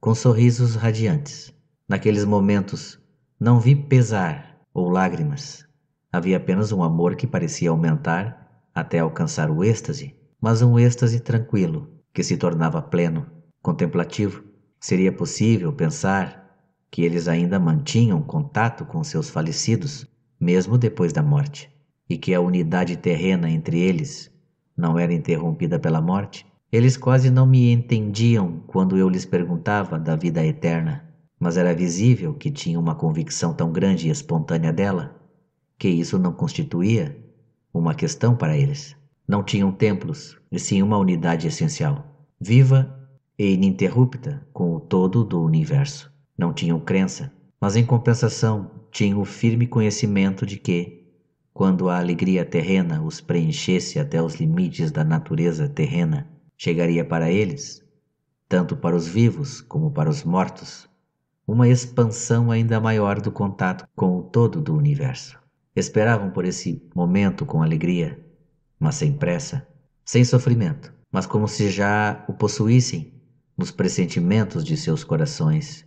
com sorrisos radiantes. Naqueles momentos, não vi pesar ou lágrimas. Havia apenas um amor que parecia aumentar até alcançar o êxtase, mas um êxtase tranquilo, que se tornava pleno, contemplativo. Seria possível pensar que eles ainda mantinham contato com seus falecidos, mesmo depois da morte, e que a unidade terrena entre eles não era interrompida pela morte? Eles quase não me entendiam quando eu lhes perguntava da vida eterna, mas era visível que tinha uma convicção tão grande e espontânea dela que isso não constituía uma questão para eles. Não tinham templos, e sim uma unidade essencial, viva e ininterrupta com o todo do universo. Não tinham crença, mas em compensação tinham o firme conhecimento de que, quando a alegria terrena os preenchesse até os limites da natureza terrena, chegaria para eles, tanto para os vivos como para os mortos, uma expansão ainda maior do contato com o todo do universo. Esperavam por esse momento com alegria, mas sem pressa, sem sofrimento, mas como se já o possuíssem nos pressentimentos de seus corações,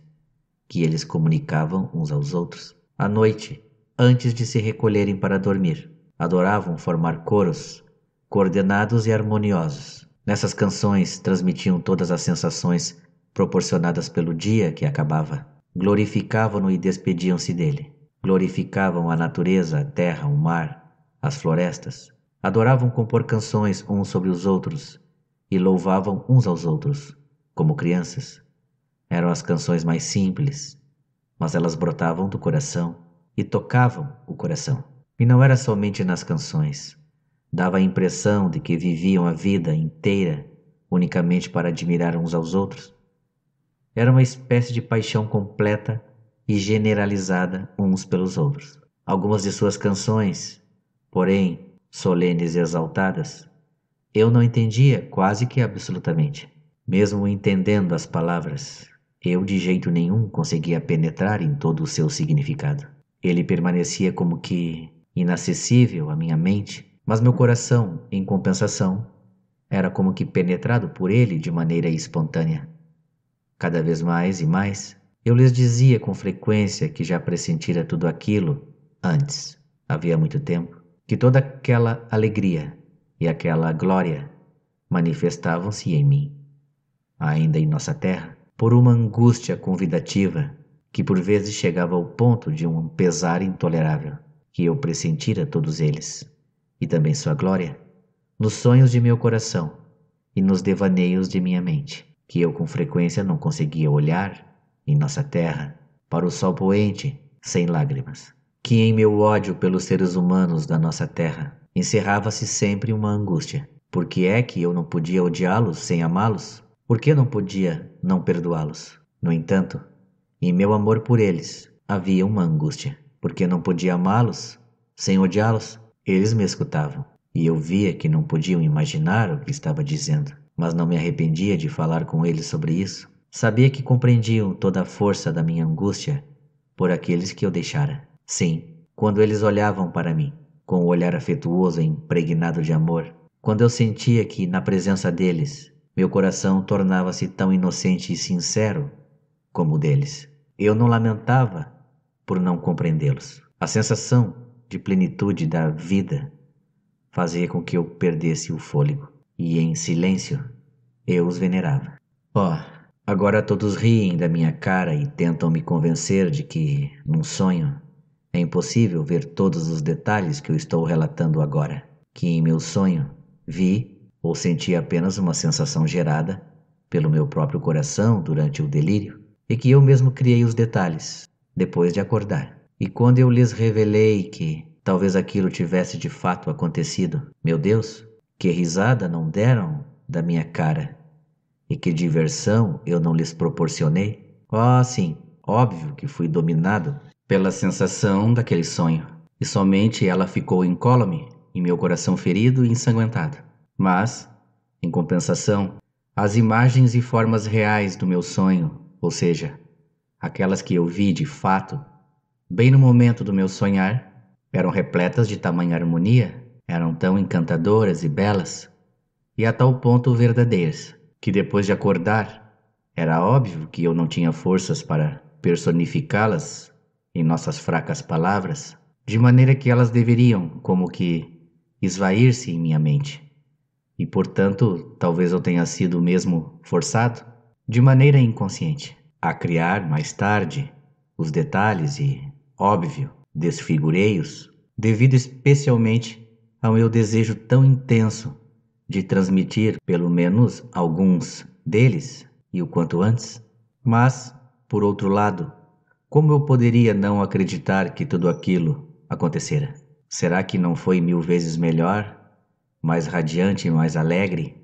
que eles comunicavam uns aos outros. À noite, antes de se recolherem para dormir, adoravam formar coros coordenados e harmoniosos Nessas canções transmitiam todas as sensações proporcionadas pelo dia que acabava. Glorificavam-no e despediam-se dele. Glorificavam a natureza, a terra, o mar, as florestas. Adoravam compor canções uns sobre os outros e louvavam uns aos outros, como crianças. Eram as canções mais simples, mas elas brotavam do coração e tocavam o coração. E não era somente nas canções, Dava a impressão de que viviam a vida inteira unicamente para admirar uns aos outros. Era uma espécie de paixão completa e generalizada uns pelos outros. Algumas de suas canções, porém solenes e exaltadas, eu não entendia quase que absolutamente. Mesmo entendendo as palavras, eu de jeito nenhum conseguia penetrar em todo o seu significado. Ele permanecia como que inacessível à minha mente mas meu coração, em compensação, era como que penetrado por ele de maneira espontânea. Cada vez mais e mais, eu lhes dizia com frequência que já pressentira tudo aquilo antes, havia muito tempo, que toda aquela alegria e aquela glória manifestavam-se em mim, ainda em nossa terra, por uma angústia convidativa que por vezes chegava ao ponto de um pesar intolerável, que eu pressentira todos eles e também sua glória, nos sonhos de meu coração e nos devaneios de minha mente, que eu com frequência não conseguia olhar, em nossa terra, para o sol poente, sem lágrimas. Que em meu ódio pelos seres humanos da nossa terra encerrava-se sempre uma angústia. Por que é que eu não podia odiá-los sem amá-los? Por que não podia não perdoá-los? No entanto, em meu amor por eles havia uma angústia, porque não podia amá-los sem odiá-los. Eles me escutavam, e eu via que não podiam imaginar o que estava dizendo, mas não me arrependia de falar com eles sobre isso. Sabia que compreendiam toda a força da minha angústia por aqueles que eu deixara. Sim, quando eles olhavam para mim, com o um olhar afetuoso e impregnado de amor, quando eu sentia que, na presença deles, meu coração tornava-se tão inocente e sincero como o deles. Eu não lamentava por não compreendê-los. A sensação de plenitude da vida fazia com que eu perdesse o fôlego, e em silêncio eu os venerava. Oh, agora todos riem da minha cara e tentam me convencer de que, num sonho, é impossível ver todos os detalhes que eu estou relatando agora, que em meu sonho vi ou senti apenas uma sensação gerada pelo meu próprio coração durante o delírio e que eu mesmo criei os detalhes depois de acordar. E quando eu lhes revelei que talvez aquilo tivesse de fato acontecido, meu Deus, que risada não deram da minha cara, e que diversão eu não lhes proporcionei? Oh, sim, óbvio que fui dominado pela sensação daquele sonho, e somente ela ficou incólume em meu coração ferido e ensanguentado. Mas, em compensação, as imagens e formas reais do meu sonho, ou seja, aquelas que eu vi de fato, bem no momento do meu sonhar, eram repletas de tamanha harmonia, eram tão encantadoras e belas, e a tal ponto verdadeiras, que depois de acordar, era óbvio que eu não tinha forças para personificá-las em nossas fracas palavras, de maneira que elas deveriam, como que, esvair-se em minha mente. E portanto, talvez eu tenha sido mesmo forçado, de maneira inconsciente, a criar mais tarde os detalhes e óbvio, desfigurei-os devido especialmente ao meu desejo tão intenso de transmitir pelo menos alguns deles, e o quanto antes. Mas, por outro lado, como eu poderia não acreditar que tudo aquilo acontecera? Será que não foi mil vezes melhor, mais radiante e mais alegre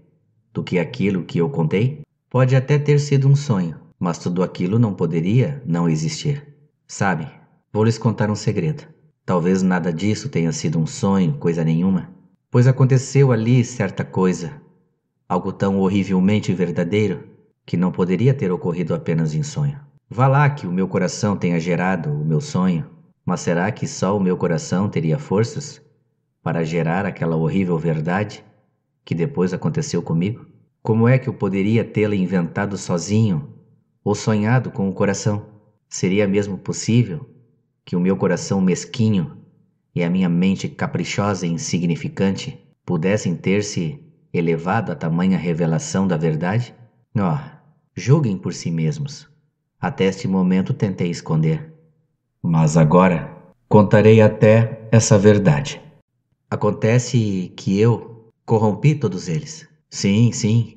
do que aquilo que eu contei? Pode até ter sido um sonho, mas tudo aquilo não poderia não existir. Sabe, Vou lhes contar um segredo. Talvez nada disso tenha sido um sonho, coisa nenhuma, pois aconteceu ali certa coisa, algo tão horrivelmente verdadeiro que não poderia ter ocorrido apenas em sonho. Vá lá que o meu coração tenha gerado o meu sonho, mas será que só o meu coração teria forças para gerar aquela horrível verdade que depois aconteceu comigo? Como é que eu poderia tê-la inventado sozinho ou sonhado com o coração? Seria mesmo possível que o meu coração mesquinho e a minha mente caprichosa e insignificante pudessem ter-se elevado a tamanha revelação da verdade? Ó, oh, julguem por si mesmos. Até este momento tentei esconder. Mas agora contarei até essa verdade. Acontece que eu corrompi todos eles. Sim, sim,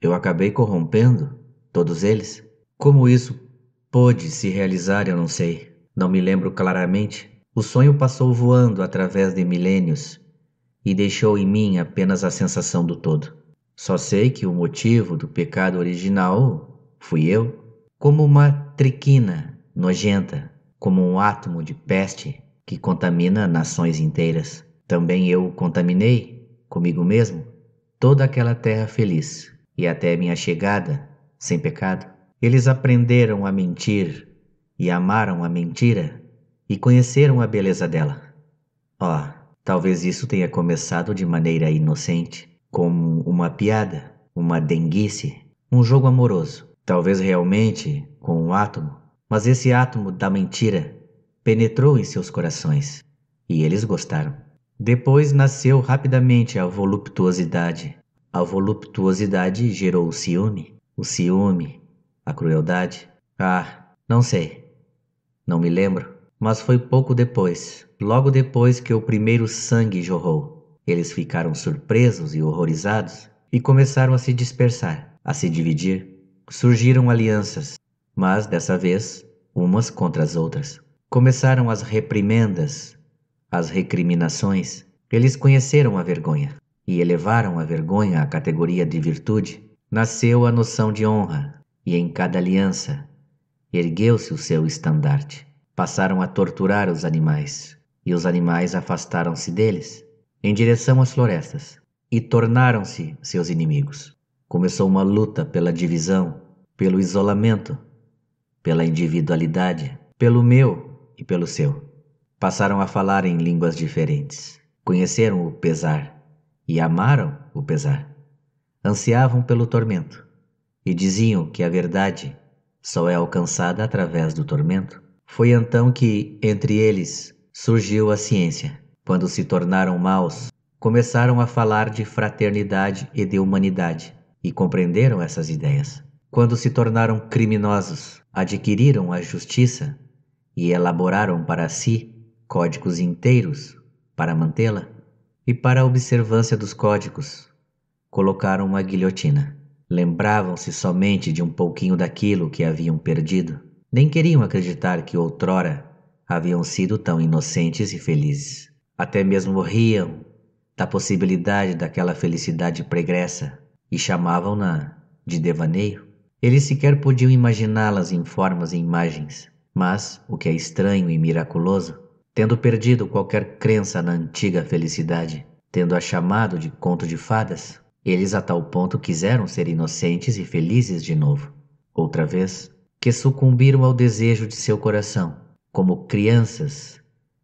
eu acabei corrompendo todos eles. Como isso pôde se realizar, eu não sei não me lembro claramente, o sonho passou voando através de milênios e deixou em mim apenas a sensação do todo. Só sei que o motivo do pecado original fui eu, como uma triquina nojenta, como um átomo de peste que contamina nações inteiras. Também eu contaminei, comigo mesmo, toda aquela terra feliz e até minha chegada, sem pecado. Eles aprenderam a mentir e amaram a mentira e conheceram a beleza dela. Ó, oh, talvez isso tenha começado de maneira inocente, como uma piada, uma denguice, um jogo amoroso, talvez realmente com um átomo, mas esse átomo da mentira penetrou em seus corações e eles gostaram. Depois nasceu rapidamente a voluptuosidade. A voluptuosidade gerou o ciúme, o ciúme, a crueldade. Ah, não sei não me lembro, mas foi pouco depois, logo depois que o primeiro sangue jorrou. Eles ficaram surpresos e horrorizados e começaram a se dispersar, a se dividir. Surgiram alianças, mas dessa vez umas contra as outras. Começaram as reprimendas, as recriminações. Eles conheceram a vergonha e elevaram a vergonha à categoria de virtude. Nasceu a noção de honra, e em cada aliança Ergueu-se o seu estandarte. Passaram a torturar os animais, e os animais afastaram-se deles, em direção às florestas, e tornaram-se seus inimigos. Começou uma luta pela divisão, pelo isolamento, pela individualidade, pelo meu e pelo seu. Passaram a falar em línguas diferentes, conheceram o pesar e amaram o pesar. Ansiavam pelo tormento e diziam que a verdade só é alcançada através do tormento. Foi então que, entre eles, surgiu a ciência. Quando se tornaram maus, começaram a falar de fraternidade e de humanidade e compreenderam essas ideias. Quando se tornaram criminosos, adquiriram a justiça e elaboraram para si códigos inteiros para mantê-la, e para a observância dos códigos, colocaram uma guilhotina. Lembravam-se somente de um pouquinho daquilo que haviam perdido. Nem queriam acreditar que outrora haviam sido tão inocentes e felizes. Até mesmo riam da possibilidade daquela felicidade pregressa e chamavam-na de devaneio. Eles sequer podiam imaginá-las em formas e imagens, mas o que é estranho e miraculoso, tendo perdido qualquer crença na antiga felicidade, tendo a chamado de conto de fadas, eles a tal ponto quiseram ser inocentes e felizes de novo, outra vez, que sucumbiram ao desejo de seu coração. Como crianças,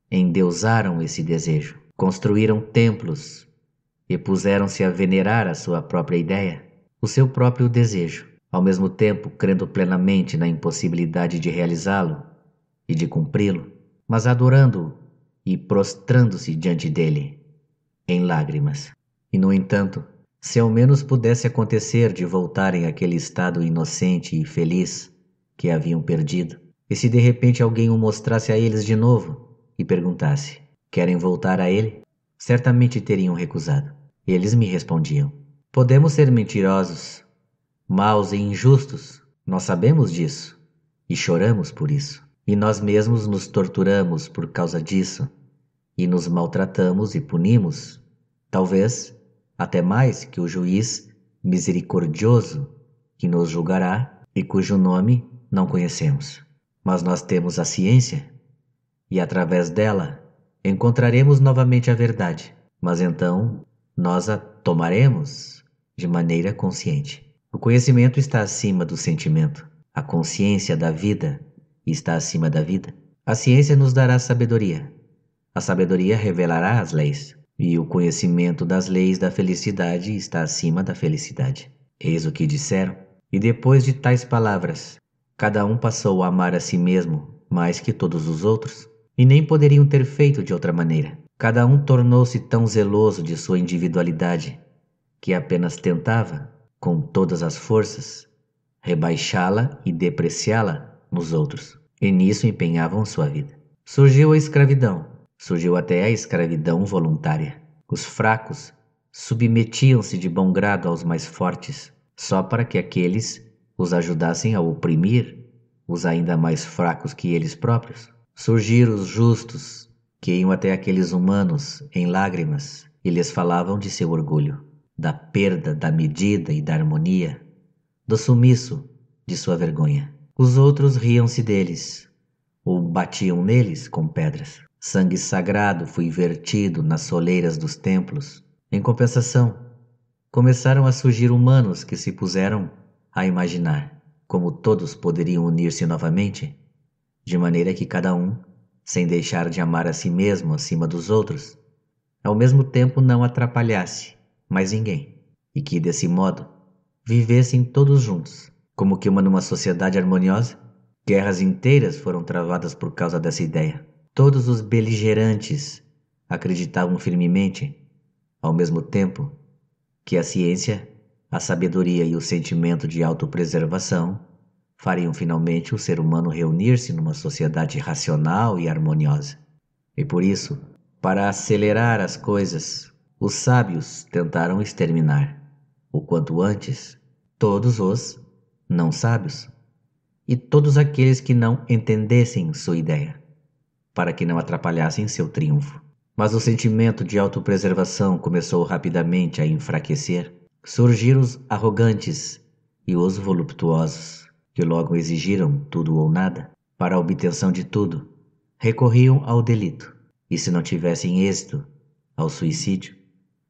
endeusaram esse desejo, construíram templos e puseram-se a venerar a sua própria ideia, o seu próprio desejo, ao mesmo tempo crendo plenamente na impossibilidade de realizá-lo e de cumpri-lo, mas adorando-o e prostrando-se diante dele, em lágrimas. E no entanto, se ao menos pudesse acontecer de voltarem àquele estado inocente e feliz que haviam perdido, e se de repente alguém o mostrasse a eles de novo e perguntasse: Querem voltar a ele? Certamente teriam recusado. Eles me respondiam: Podemos ser mentirosos, maus e injustos, nós sabemos disso e choramos por isso. E nós mesmos nos torturamos por causa disso e nos maltratamos e punimos, talvez até mais que o juiz misericordioso que nos julgará e cujo nome não conhecemos. Mas nós temos a ciência e através dela encontraremos novamente a verdade, mas então nós a tomaremos de maneira consciente. O conhecimento está acima do sentimento, a consciência da vida está acima da vida. A ciência nos dará sabedoria, a sabedoria revelará as leis e o conhecimento das leis da felicidade está acima da felicidade. Eis o que disseram. E depois de tais palavras, cada um passou a amar a si mesmo mais que todos os outros, e nem poderiam ter feito de outra maneira. Cada um tornou-se tão zeloso de sua individualidade que apenas tentava, com todas as forças, rebaixá-la e depreciá-la nos outros, e nisso empenhavam sua vida. Surgiu a escravidão, Surgiu até a escravidão voluntária. Os fracos submetiam-se de bom grado aos mais fortes, só para que aqueles os ajudassem a oprimir os ainda mais fracos que eles próprios. Surgiram os justos, que iam até aqueles humanos em lágrimas e lhes falavam de seu orgulho, da perda da medida e da harmonia, do sumiço de sua vergonha. Os outros riam-se deles, ou batiam neles com pedras. Sangue sagrado foi vertido nas soleiras dos templos. Em compensação, começaram a surgir humanos que se puseram a imaginar como todos poderiam unir-se novamente, de maneira que cada um, sem deixar de amar a si mesmo acima dos outros, ao mesmo tempo não atrapalhasse mais ninguém, e que desse modo vivessem todos juntos, como que uma numa sociedade harmoniosa. Guerras inteiras foram travadas por causa dessa ideia. Todos os beligerantes acreditavam firmemente, ao mesmo tempo, que a ciência, a sabedoria e o sentimento de autopreservação fariam finalmente o ser humano reunir-se numa sociedade racional e harmoniosa. E por isso, para acelerar as coisas, os sábios tentaram exterminar, o quanto antes, todos os não sábios e todos aqueles que não entendessem sua ideia para que não atrapalhassem seu triunfo. Mas o sentimento de autopreservação começou rapidamente a enfraquecer. Surgiram os arrogantes e os voluptuosos, que logo exigiram tudo ou nada. Para a obtenção de tudo, recorriam ao delito, e se não tivessem êxito, ao suicídio.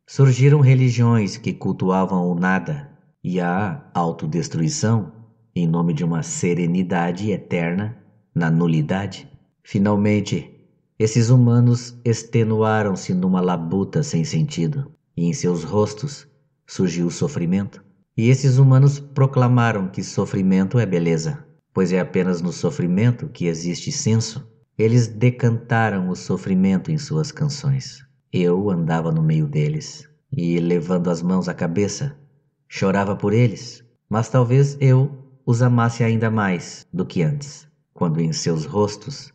Surgiram religiões que cultuavam o nada e a autodestruição em nome de uma serenidade eterna na nulidade. Finalmente, esses humanos extenuaram-se numa labuta sem sentido, e em seus rostos surgiu o sofrimento. E esses humanos proclamaram que sofrimento é beleza, pois é apenas no sofrimento que existe senso. Eles decantaram o sofrimento em suas canções. Eu andava no meio deles e, levando as mãos à cabeça, chorava por eles, mas talvez eu os amasse ainda mais do que antes, quando em seus rostos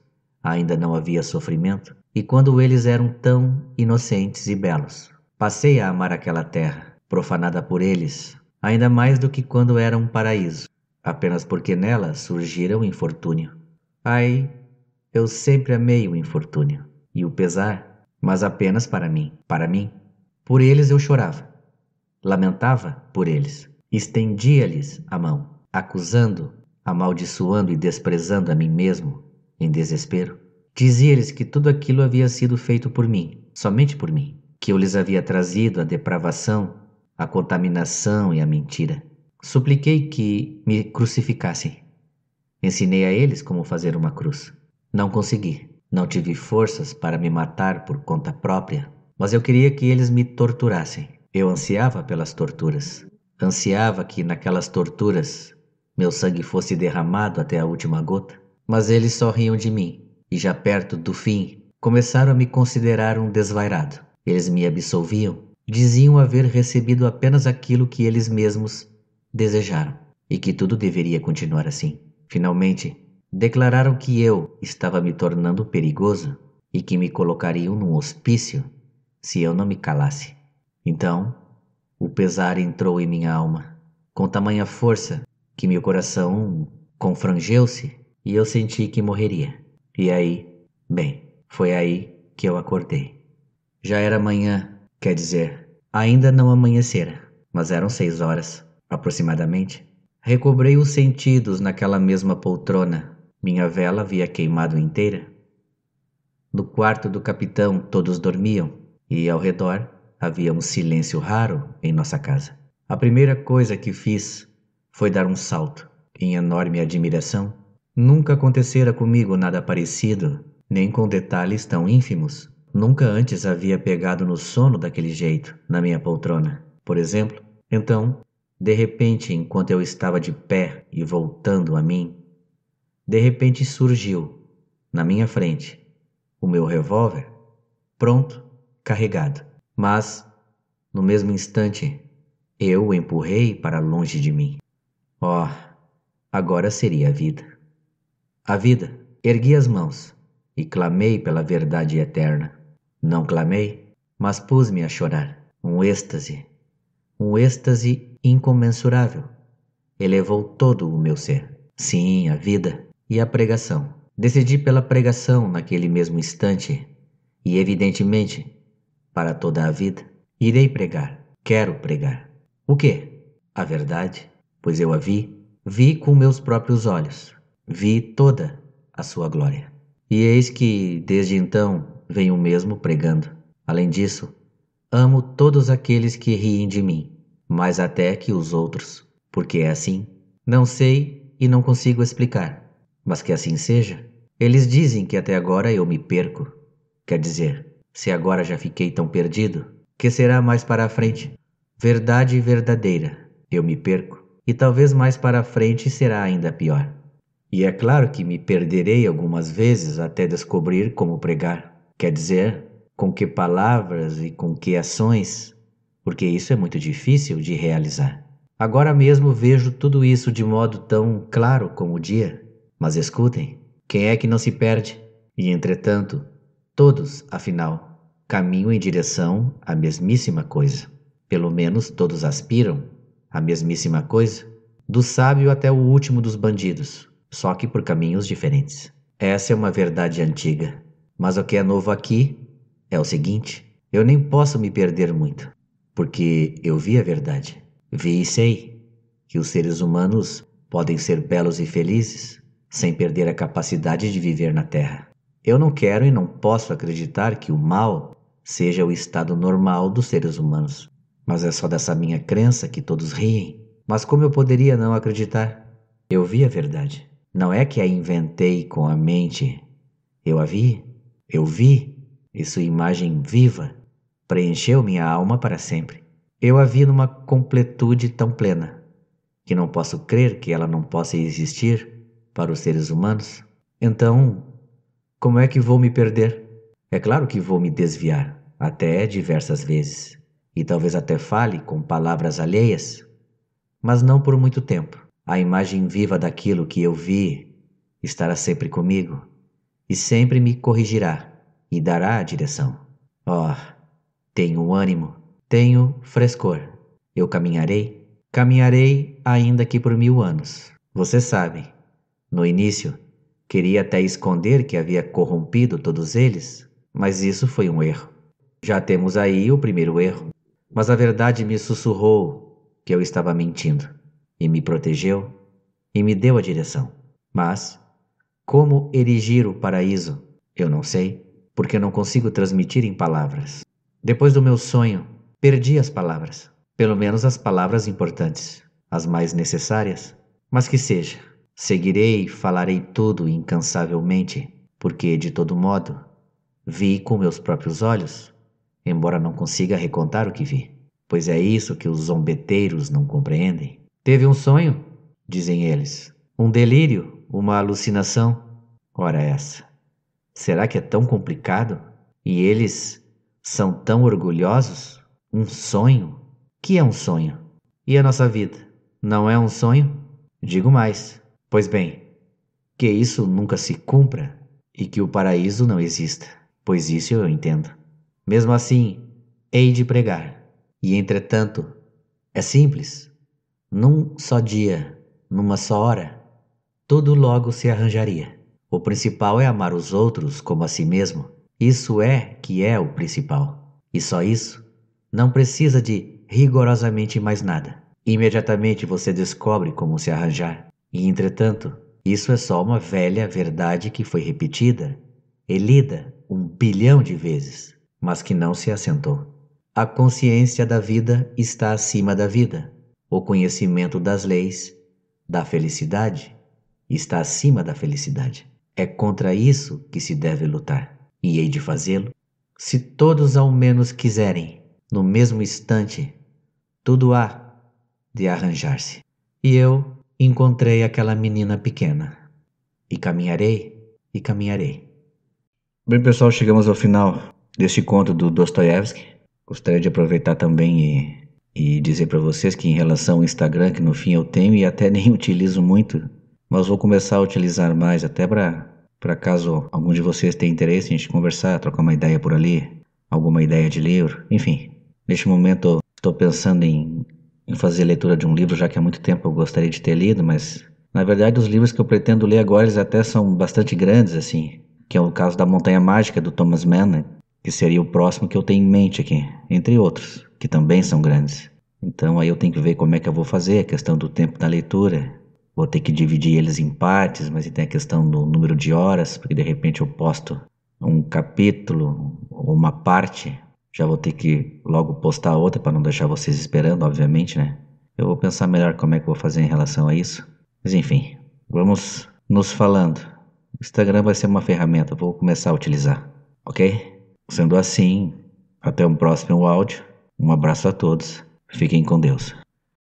ainda não havia sofrimento, e quando eles eram tão inocentes e belos. Passei a amar aquela terra, profanada por eles, ainda mais do que quando era um paraíso, apenas porque nela surgira o infortúnio. Ai, eu sempre amei o infortúnio e o pesar, mas apenas para mim, para mim. Por eles eu chorava, lamentava por eles, estendia-lhes a mão, acusando, amaldiçoando e desprezando a mim mesmo em desespero. Dizia-lhes que tudo aquilo havia sido feito por mim, somente por mim, que eu lhes havia trazido a depravação, a contaminação e a mentira. Supliquei que me crucificassem. Ensinei a eles como fazer uma cruz. Não consegui. Não tive forças para me matar por conta própria, mas eu queria que eles me torturassem. Eu ansiava pelas torturas. Ansiava que naquelas torturas meu sangue fosse derramado até a última gota mas eles só riam de mim, e já perto do fim, começaram a me considerar um desvairado. Eles me absolviam, diziam haver recebido apenas aquilo que eles mesmos desejaram, e que tudo deveria continuar assim. Finalmente, declararam que eu estava me tornando perigoso e que me colocariam num hospício se eu não me calasse. Então, o pesar entrou em minha alma com tamanha força que meu coração confrangeu-se e eu senti que morreria. E aí, bem, foi aí que eu acordei. Já era manhã, quer dizer, ainda não amanhecera, mas eram seis horas, aproximadamente. Recobrei os sentidos naquela mesma poltrona. Minha vela havia queimado inteira. No quarto do capitão, todos dormiam, e ao redor havia um silêncio raro em nossa casa. A primeira coisa que fiz foi dar um salto, em enorme admiração, Nunca acontecera comigo nada parecido, nem com detalhes tão ínfimos. Nunca antes havia pegado no sono daquele jeito, na minha poltrona, por exemplo. Então, de repente, enquanto eu estava de pé e voltando a mim, de repente surgiu, na minha frente, o meu revólver, pronto, carregado. Mas, no mesmo instante, eu o empurrei para longe de mim. Oh, agora seria a vida. A vida, ergui as mãos e clamei pela verdade eterna. Não clamei, mas pus-me a chorar. Um êxtase, um êxtase incomensurável, elevou todo o meu ser. Sim, a vida e a pregação. Decidi pela pregação naquele mesmo instante e, evidentemente, para toda a vida. Irei pregar, quero pregar. O que? A verdade, pois eu a vi, vi com meus próprios olhos vi toda a sua glória. E eis que, desde então, venho mesmo pregando. Além disso, amo todos aqueles que riem de mim, mais até que os outros, porque é assim. Não sei e não consigo explicar, mas que assim seja. Eles dizem que até agora eu me perco. Quer dizer, se agora já fiquei tão perdido, que será mais para a frente? Verdade verdadeira, eu me perco, e talvez mais para a frente será ainda pior. E é claro que me perderei algumas vezes até descobrir como pregar, quer dizer, com que palavras e com que ações, porque isso é muito difícil de realizar. Agora mesmo vejo tudo isso de modo tão claro como o dia. Mas escutem, quem é que não se perde? E entretanto, todos, afinal, caminham em direção à mesmíssima coisa. Pelo menos todos aspiram à mesmíssima coisa, do sábio até o último dos bandidos só que por caminhos diferentes. Essa é uma verdade antiga. Mas o que é novo aqui é o seguinte: eu nem posso me perder muito, porque eu vi a verdade. Vi e sei que os seres humanos podem ser belos e felizes sem perder a capacidade de viver na Terra. Eu não quero e não posso acreditar que o mal seja o estado normal dos seres humanos. Mas é só dessa minha crença que todos riem. Mas como eu poderia não acreditar? Eu vi a verdade. Não é que a inventei com a mente. Eu a vi, eu vi, e sua imagem viva preencheu minha alma para sempre. Eu a vi numa completude tão plena que não posso crer que ela não possa existir para os seres humanos. Então, como é que vou me perder? É claro que vou me desviar, até diversas vezes, e talvez até fale com palavras alheias, mas não por muito tempo. A imagem viva daquilo que eu vi estará sempre comigo e sempre me corrigirá e dará a direção. Oh, tenho ânimo, tenho frescor. Eu caminharei, caminharei ainda que por mil anos. Vocês sabem, no início, queria até esconder que havia corrompido todos eles, mas isso foi um erro. Já temos aí o primeiro erro. Mas a verdade me sussurrou que eu estava mentindo e me protegeu e me deu a direção. Mas, como erigir o paraíso? Eu não sei, porque não consigo transmitir em palavras. Depois do meu sonho, perdi as palavras, pelo menos as palavras importantes, as mais necessárias. Mas que seja, seguirei e falarei tudo incansavelmente, porque, de todo modo, vi com meus próprios olhos, embora não consiga recontar o que vi, pois é isso que os zombeteiros não compreendem. Teve um sonho, dizem eles, um delírio, uma alucinação. Ora essa. Será que é tão complicado? E eles são tão orgulhosos? Um sonho? Que é um sonho? E a nossa vida? Não é um sonho? Digo mais. Pois bem, que isso nunca se cumpra e que o paraíso não exista, pois isso eu entendo. Mesmo assim, hei de pregar. E entretanto, é simples. Num só dia, numa só hora, tudo logo se arranjaria. O principal é amar os outros como a si mesmo. Isso é que é o principal. E só isso. Não precisa de rigorosamente mais nada. Imediatamente você descobre como se arranjar. E entretanto, isso é só uma velha verdade que foi repetida, e lida um bilhão de vezes, mas que não se assentou. A consciência da vida está acima da vida. O conhecimento das leis da felicidade está acima da felicidade. É contra isso que se deve lutar, e hei de fazê-lo. Se todos ao menos quiserem, no mesmo instante, tudo há de arranjar-se. E eu encontrei aquela menina pequena, e caminharei, e caminharei. Bem, pessoal, chegamos ao final deste conto do Dostoiévski. Gostaria de aproveitar também e e dizer para vocês que em relação ao Instagram, que no fim eu tenho e até nem utilizo muito, mas vou começar a utilizar mais até para para caso algum de vocês tenha interesse em conversar, trocar uma ideia por ali, alguma ideia de livro, enfim. Neste momento estou pensando em, em fazer a leitura de um livro, já que há muito tempo eu gostaria de ter lido, mas na verdade os livros que eu pretendo ler agora eles até são bastante grandes assim, que é o caso da Montanha Mágica do Thomas Mann, né, que seria o próximo que eu tenho em mente aqui, entre outros que também são grandes. Então aí eu tenho que ver como é que eu vou fazer, a questão do tempo da leitura. Vou ter que dividir eles em partes, mas tem a questão do número de horas, porque de repente eu posto um capítulo ou uma parte, já vou ter que logo postar outra para não deixar vocês esperando, obviamente, né? Eu vou pensar melhor como é que eu vou fazer em relação a isso. Mas enfim, vamos nos falando. O Instagram vai ser uma ferramenta, vou começar a utilizar, ok? Sendo assim, até um próximo áudio. Um abraço a todos. Fiquem com Deus.